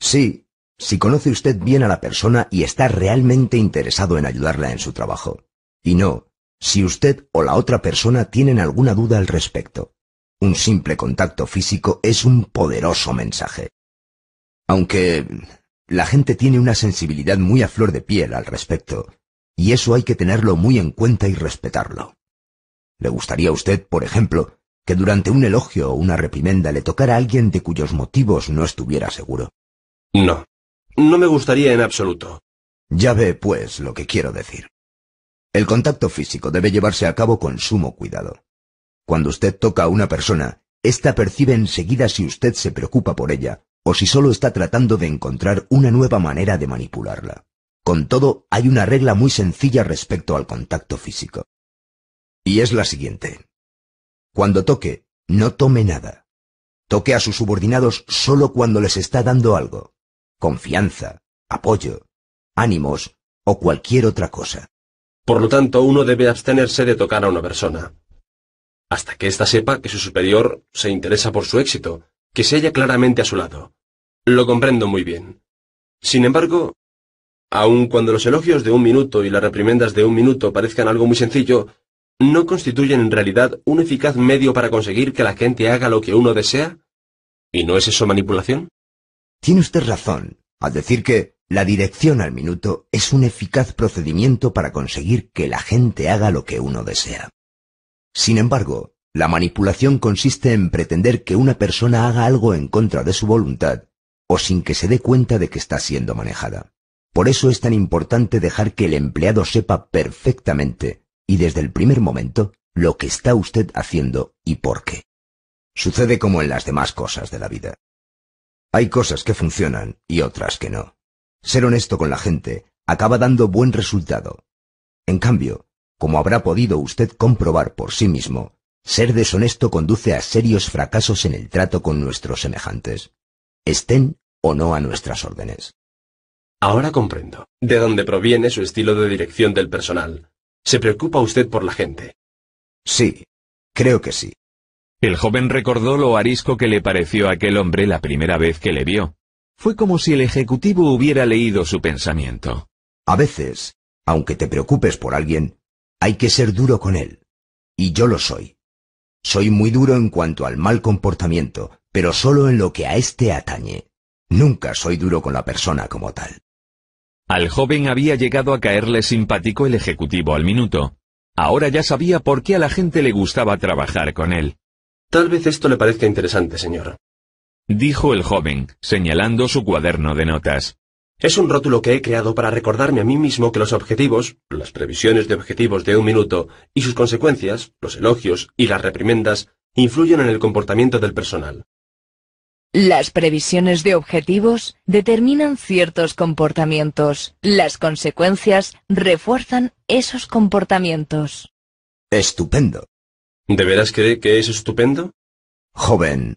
Sí, si conoce usted bien a la persona y está realmente interesado en ayudarla en su trabajo. Y no, si usted o la otra persona tienen alguna duda al respecto, un simple contacto físico es un poderoso mensaje. Aunque la gente tiene una sensibilidad muy a flor de piel al respecto, y eso hay que tenerlo muy en cuenta y respetarlo. ¿Le gustaría a usted, por ejemplo, que durante un elogio o una reprimenda le tocara a alguien de cuyos motivos no estuviera seguro? No, no me gustaría en absoluto. Ya ve, pues, lo que quiero decir. El contacto físico debe llevarse a cabo con sumo cuidado. Cuando usted toca a una persona, ésta percibe enseguida si usted se preocupa por ella o si solo está tratando de encontrar una nueva manera de manipularla. Con todo, hay una regla muy sencilla respecto al contacto físico. Y es la siguiente. Cuando toque, no tome nada. Toque a sus subordinados solo cuando les está dando algo. Confianza, apoyo, ánimos o cualquier otra cosa. Por lo tanto, uno debe abstenerse de tocar a una persona. Hasta que ésta sepa que su superior se interesa por su éxito, que se halla claramente a su lado. Lo comprendo muy bien. Sin embargo, aun cuando los elogios de un minuto y las reprimendas de un minuto parezcan algo muy sencillo, no constituyen en realidad un eficaz medio para conseguir que la gente haga lo que uno desea? ¿Y no es eso manipulación? Tiene usted razón al decir que la dirección al minuto es un eficaz procedimiento para conseguir que la gente haga lo que uno desea. Sin embargo, la manipulación consiste en pretender que una persona haga algo en contra de su voluntad o sin que se dé cuenta de que está siendo manejada. Por eso es tan importante dejar que el empleado sepa perfectamente y desde el primer momento lo que está usted haciendo y por qué. Sucede como en las demás cosas de la vida. Hay cosas que funcionan y otras que no. Ser honesto con la gente acaba dando buen resultado. En cambio, como habrá podido usted comprobar por sí mismo, ser deshonesto conduce a serios fracasos en el trato con nuestros semejantes, estén o no a nuestras órdenes. Ahora comprendo de dónde proviene su estilo de dirección del personal. ¿Se preocupa usted por la gente? Sí, creo que sí. El joven recordó lo arisco que le pareció aquel hombre la primera vez que le vio, fue como si el Ejecutivo hubiera leído su pensamiento. A veces, aunque te preocupes por alguien, hay que ser duro con él. Y yo lo soy. Soy muy duro en cuanto al mal comportamiento, pero solo en lo que a éste atañe. Nunca soy duro con la persona como tal. Al joven había llegado a caerle simpático el Ejecutivo al minuto. Ahora ya sabía por qué a la gente le gustaba trabajar con él. Tal vez esto le parezca interesante, señor dijo el joven, señalando su cuaderno de notas. Es un rótulo que he creado para recordarme a mí mismo que los objetivos, las previsiones de objetivos de un minuto, y sus consecuencias, los elogios y las reprimendas, influyen en el comportamiento del personal. Las previsiones de objetivos determinan ciertos comportamientos. Las consecuencias refuerzan esos comportamientos. Estupendo. ¿De veras cree que es estupendo? Joven,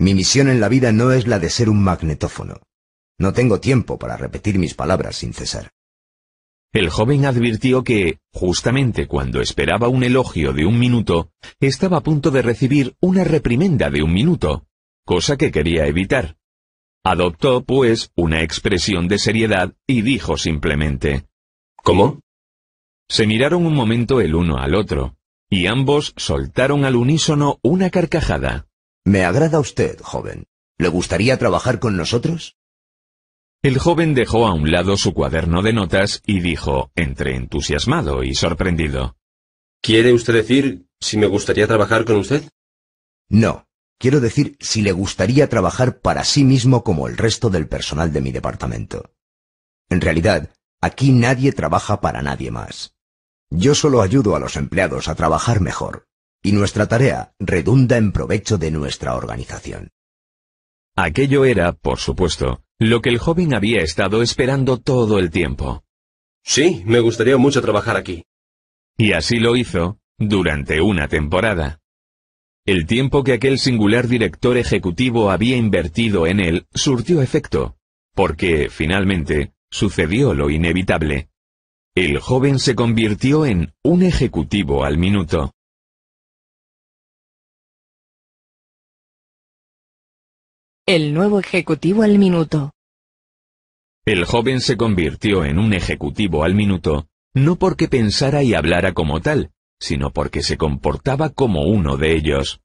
mi misión en la vida no es la de ser un magnetófono. No tengo tiempo para repetir mis palabras sin cesar. El joven advirtió que, justamente cuando esperaba un elogio de un minuto, estaba a punto de recibir una reprimenda de un minuto, cosa que quería evitar. Adoptó, pues, una expresión de seriedad y dijo simplemente, ¿Cómo? Se miraron un momento el uno al otro, y ambos soltaron al unísono una carcajada. Me agrada usted, joven. ¿Le gustaría trabajar con nosotros? El joven dejó a un lado su cuaderno de notas y dijo, entre entusiasmado y sorprendido. ¿Quiere usted decir si me gustaría trabajar con usted? No, quiero decir si le gustaría trabajar para sí mismo como el resto del personal de mi departamento. En realidad, aquí nadie trabaja para nadie más. Yo solo ayudo a los empleados a trabajar mejor y nuestra tarea redunda en provecho de nuestra organización. Aquello era, por supuesto, lo que el joven había estado esperando todo el tiempo. Sí, me gustaría mucho trabajar aquí. Y así lo hizo, durante una temporada. El tiempo que aquel singular director ejecutivo había invertido en él surtió efecto, porque, finalmente, sucedió lo inevitable. El joven se convirtió en un ejecutivo al minuto. El nuevo ejecutivo al minuto. El joven se convirtió en un ejecutivo al minuto, no porque pensara y hablara como tal, sino porque se comportaba como uno de ellos.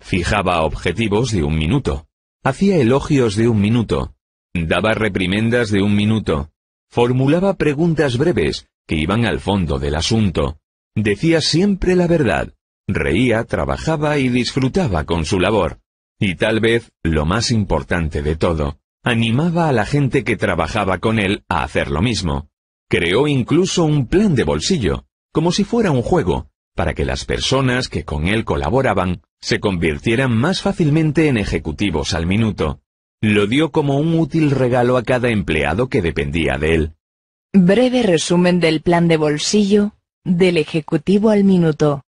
Fijaba objetivos de un minuto, hacía elogios de un minuto, daba reprimendas de un minuto, formulaba preguntas breves que iban al fondo del asunto, decía siempre la verdad, reía, trabajaba y disfrutaba con su labor. Y tal vez, lo más importante de todo, animaba a la gente que trabajaba con él a hacer lo mismo. Creó incluso un plan de bolsillo, como si fuera un juego, para que las personas que con él colaboraban se convirtieran más fácilmente en ejecutivos al minuto. Lo dio como un útil regalo a cada empleado que dependía de él. Breve resumen del plan de bolsillo, del ejecutivo al minuto.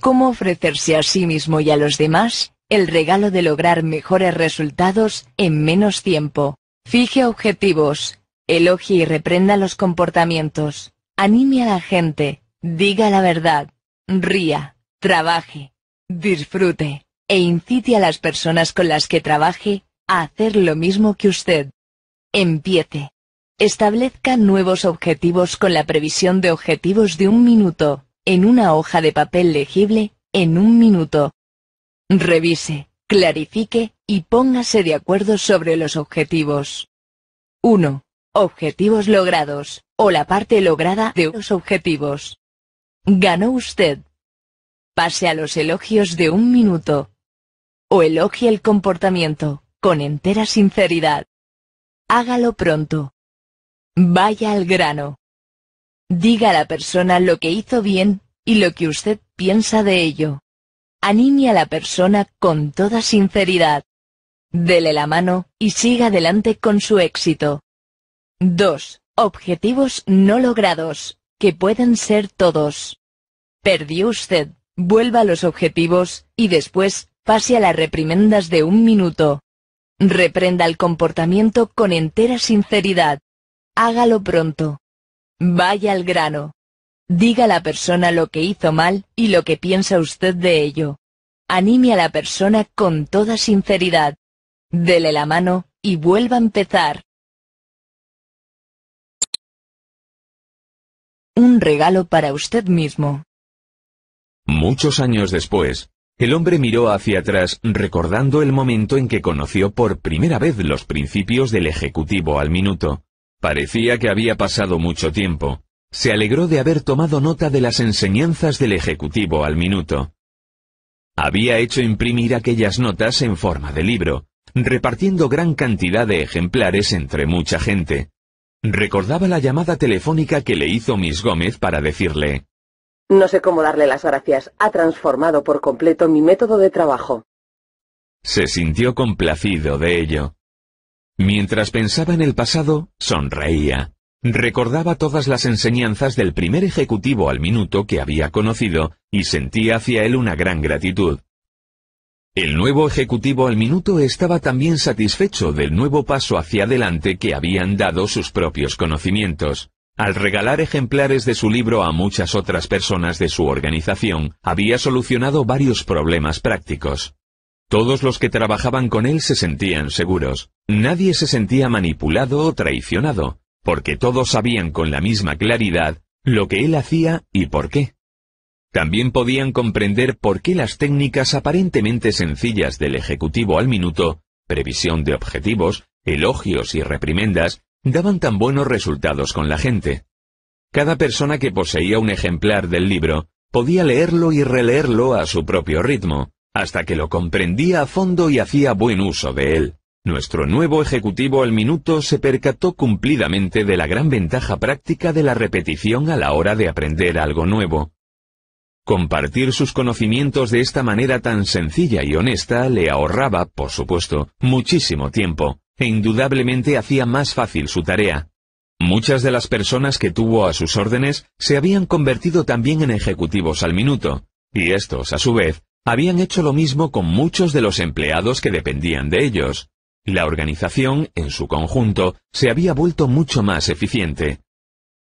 ¿Cómo ofrecerse a sí mismo y a los demás? el regalo de lograr mejores resultados en menos tiempo. Fije objetivos, elogie y reprenda los comportamientos, anime a la gente, diga la verdad, ría, trabaje, disfrute e incite a las personas con las que trabaje a hacer lo mismo que usted. Empiece. Establezca nuevos objetivos con la previsión de objetivos de un minuto, en una hoja de papel legible, en un minuto. Revise, clarifique y póngase de acuerdo sobre los objetivos. 1. Objetivos logrados, o la parte lograda de los objetivos. Ganó usted. Pase a los elogios de un minuto. O elogie el comportamiento, con entera sinceridad. Hágalo pronto. Vaya al grano. Diga a la persona lo que hizo bien, y lo que usted piensa de ello anime a la persona con toda sinceridad. Dele la mano y siga adelante con su éxito. 2. Objetivos no logrados, que pueden ser todos. Perdió usted, vuelva a los objetivos, y después, pase a las reprimendas de un minuto. Reprenda el comportamiento con entera sinceridad. Hágalo pronto. Vaya al grano. Diga a la persona lo que hizo mal, y lo que piensa usted de ello. Anime a la persona con toda sinceridad. Dele la mano, y vuelva a empezar. Un regalo para usted mismo. Muchos años después, el hombre miró hacia atrás, recordando el momento en que conoció por primera vez los principios del Ejecutivo al minuto. Parecía que había pasado mucho tiempo, se alegró de haber tomado nota de las enseñanzas del Ejecutivo al minuto. Había hecho imprimir aquellas notas en forma de libro, repartiendo gran cantidad de ejemplares entre mucha gente. Recordaba la llamada telefónica que le hizo Miss Gómez para decirle. No sé cómo darle las gracias. Ha transformado por completo mi método de trabajo. Se sintió complacido de ello. Mientras pensaba en el pasado, sonreía. Recordaba todas las enseñanzas del primer ejecutivo al minuto que había conocido, y sentía hacia él una gran gratitud. El nuevo ejecutivo al minuto estaba también satisfecho del nuevo paso hacia adelante que habían dado sus propios conocimientos. Al regalar ejemplares de su libro a muchas otras personas de su organización, había solucionado varios problemas prácticos. Todos los que trabajaban con él se sentían seguros. Nadie se sentía manipulado o traicionado porque todos sabían con la misma claridad lo que él hacía y por qué. También podían comprender por qué las técnicas aparentemente sencillas del Ejecutivo al minuto, previsión de objetivos, elogios y reprimendas, daban tan buenos resultados con la gente. Cada persona que poseía un ejemplar del libro, podía leerlo y releerlo a su propio ritmo, hasta que lo comprendía a fondo y hacía buen uso de él. Nuestro nuevo ejecutivo al minuto se percató cumplidamente de la gran ventaja práctica de la repetición a la hora de aprender algo nuevo. Compartir sus conocimientos de esta manera tan sencilla y honesta le ahorraba, por supuesto, muchísimo tiempo, e indudablemente hacía más fácil su tarea. Muchas de las personas que tuvo a sus órdenes se habían convertido también en ejecutivos al minuto, y estos, a su vez, habían hecho lo mismo con muchos de los empleados que dependían de ellos. La organización, en su conjunto, se había vuelto mucho más eficiente.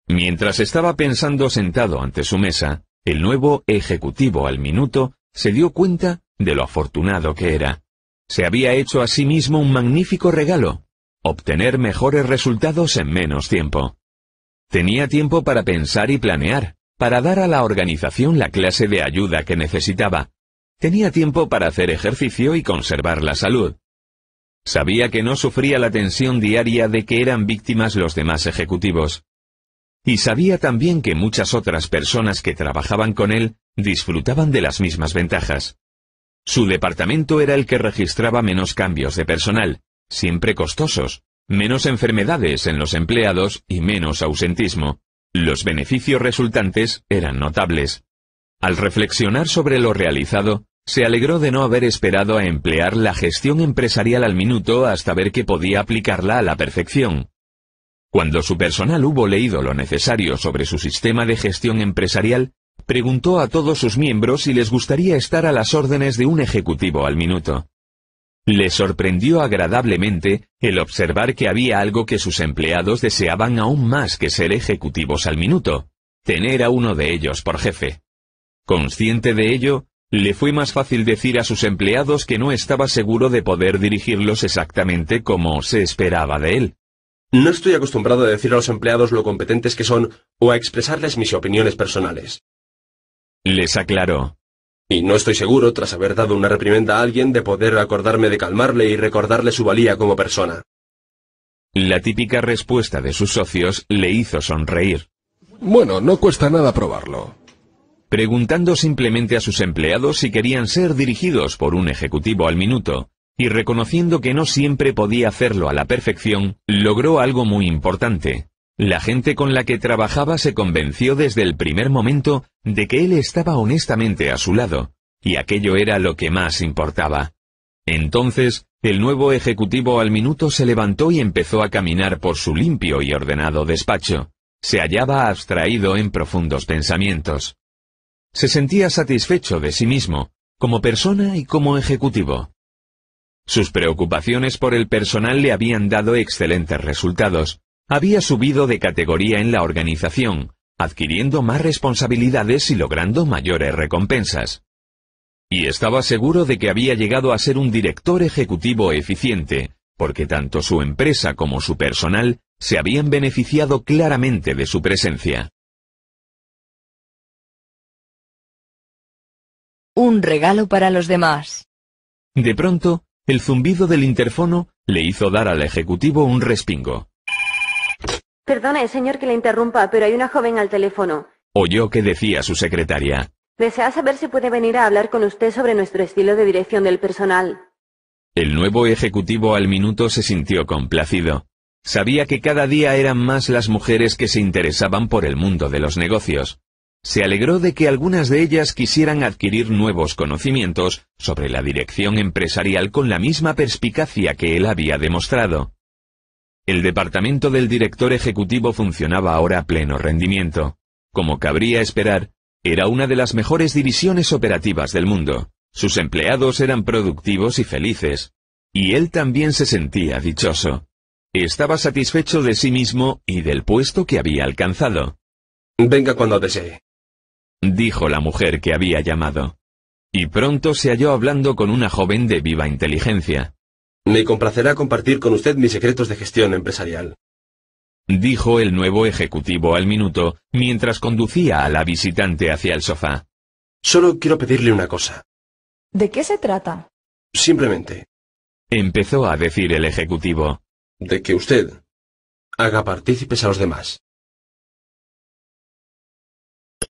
Mientras estaba pensando sentado ante su mesa, el nuevo ejecutivo al minuto se dio cuenta de lo afortunado que era. Se había hecho a sí mismo un magnífico regalo, obtener mejores resultados en menos tiempo. Tenía tiempo para pensar y planear, para dar a la organización la clase de ayuda que necesitaba. Tenía tiempo para hacer ejercicio y conservar la salud. Sabía que no sufría la tensión diaria de que eran víctimas los demás ejecutivos. Y sabía también que muchas otras personas que trabajaban con él, disfrutaban de las mismas ventajas. Su departamento era el que registraba menos cambios de personal, siempre costosos, menos enfermedades en los empleados y menos ausentismo. Los beneficios resultantes eran notables. Al reflexionar sobre lo realizado, se alegró de no haber esperado a emplear la gestión empresarial al minuto hasta ver que podía aplicarla a la perfección. Cuando su personal hubo leído lo necesario sobre su sistema de gestión empresarial, preguntó a todos sus miembros si les gustaría estar a las órdenes de un ejecutivo al minuto. Le sorprendió agradablemente el observar que había algo que sus empleados deseaban aún más que ser ejecutivos al minuto, tener a uno de ellos por jefe. Consciente de ello, le fue más fácil decir a sus empleados que no estaba seguro de poder dirigirlos exactamente como se esperaba de él. No estoy acostumbrado a decir a los empleados lo competentes que son o a expresarles mis opiniones personales. Les aclaró. Y no estoy seguro, tras haber dado una reprimenda a alguien, de poder acordarme de calmarle y recordarle su valía como persona. La típica respuesta de sus socios le hizo sonreír. Bueno, no cuesta nada probarlo preguntando simplemente a sus empleados si querían ser dirigidos por un ejecutivo al minuto, y reconociendo que no siempre podía hacerlo a la perfección, logró algo muy importante. La gente con la que trabajaba se convenció desde el primer momento de que él estaba honestamente a su lado, y aquello era lo que más importaba. Entonces, el nuevo ejecutivo al minuto se levantó y empezó a caminar por su limpio y ordenado despacho. Se hallaba abstraído en profundos pensamientos. Se sentía satisfecho de sí mismo, como persona y como ejecutivo. Sus preocupaciones por el personal le habían dado excelentes resultados. Había subido de categoría en la organización, adquiriendo más responsabilidades y logrando mayores recompensas. Y estaba seguro de que había llegado a ser un director ejecutivo eficiente, porque tanto su empresa como su personal se habían beneficiado claramente de su presencia. Un regalo para los demás. De pronto, el zumbido del interfono le hizo dar al ejecutivo un respingo. Perdone, señor, que le interrumpa, pero hay una joven al teléfono. Oyó que decía su secretaria. Desea saber si puede venir a hablar con usted sobre nuestro estilo de dirección del personal. El nuevo ejecutivo al minuto se sintió complacido. Sabía que cada día eran más las mujeres que se interesaban por el mundo de los negocios se alegró de que algunas de ellas quisieran adquirir nuevos conocimientos sobre la dirección empresarial con la misma perspicacia que él había demostrado. El departamento del director ejecutivo funcionaba ahora a pleno rendimiento. Como cabría esperar, era una de las mejores divisiones operativas del mundo. Sus empleados eran productivos y felices. Y él también se sentía dichoso. Estaba satisfecho de sí mismo y del puesto que había alcanzado. Venga cuando desee dijo la mujer que había llamado. Y pronto se halló hablando con una joven de viva inteligencia. Me complacerá compartir con usted mis secretos de gestión empresarial. Dijo el nuevo ejecutivo al minuto, mientras conducía a la visitante hacia el sofá. Solo quiero pedirle una cosa. ¿De qué se trata? Simplemente. Empezó a decir el ejecutivo. De que usted haga partícipes a los demás.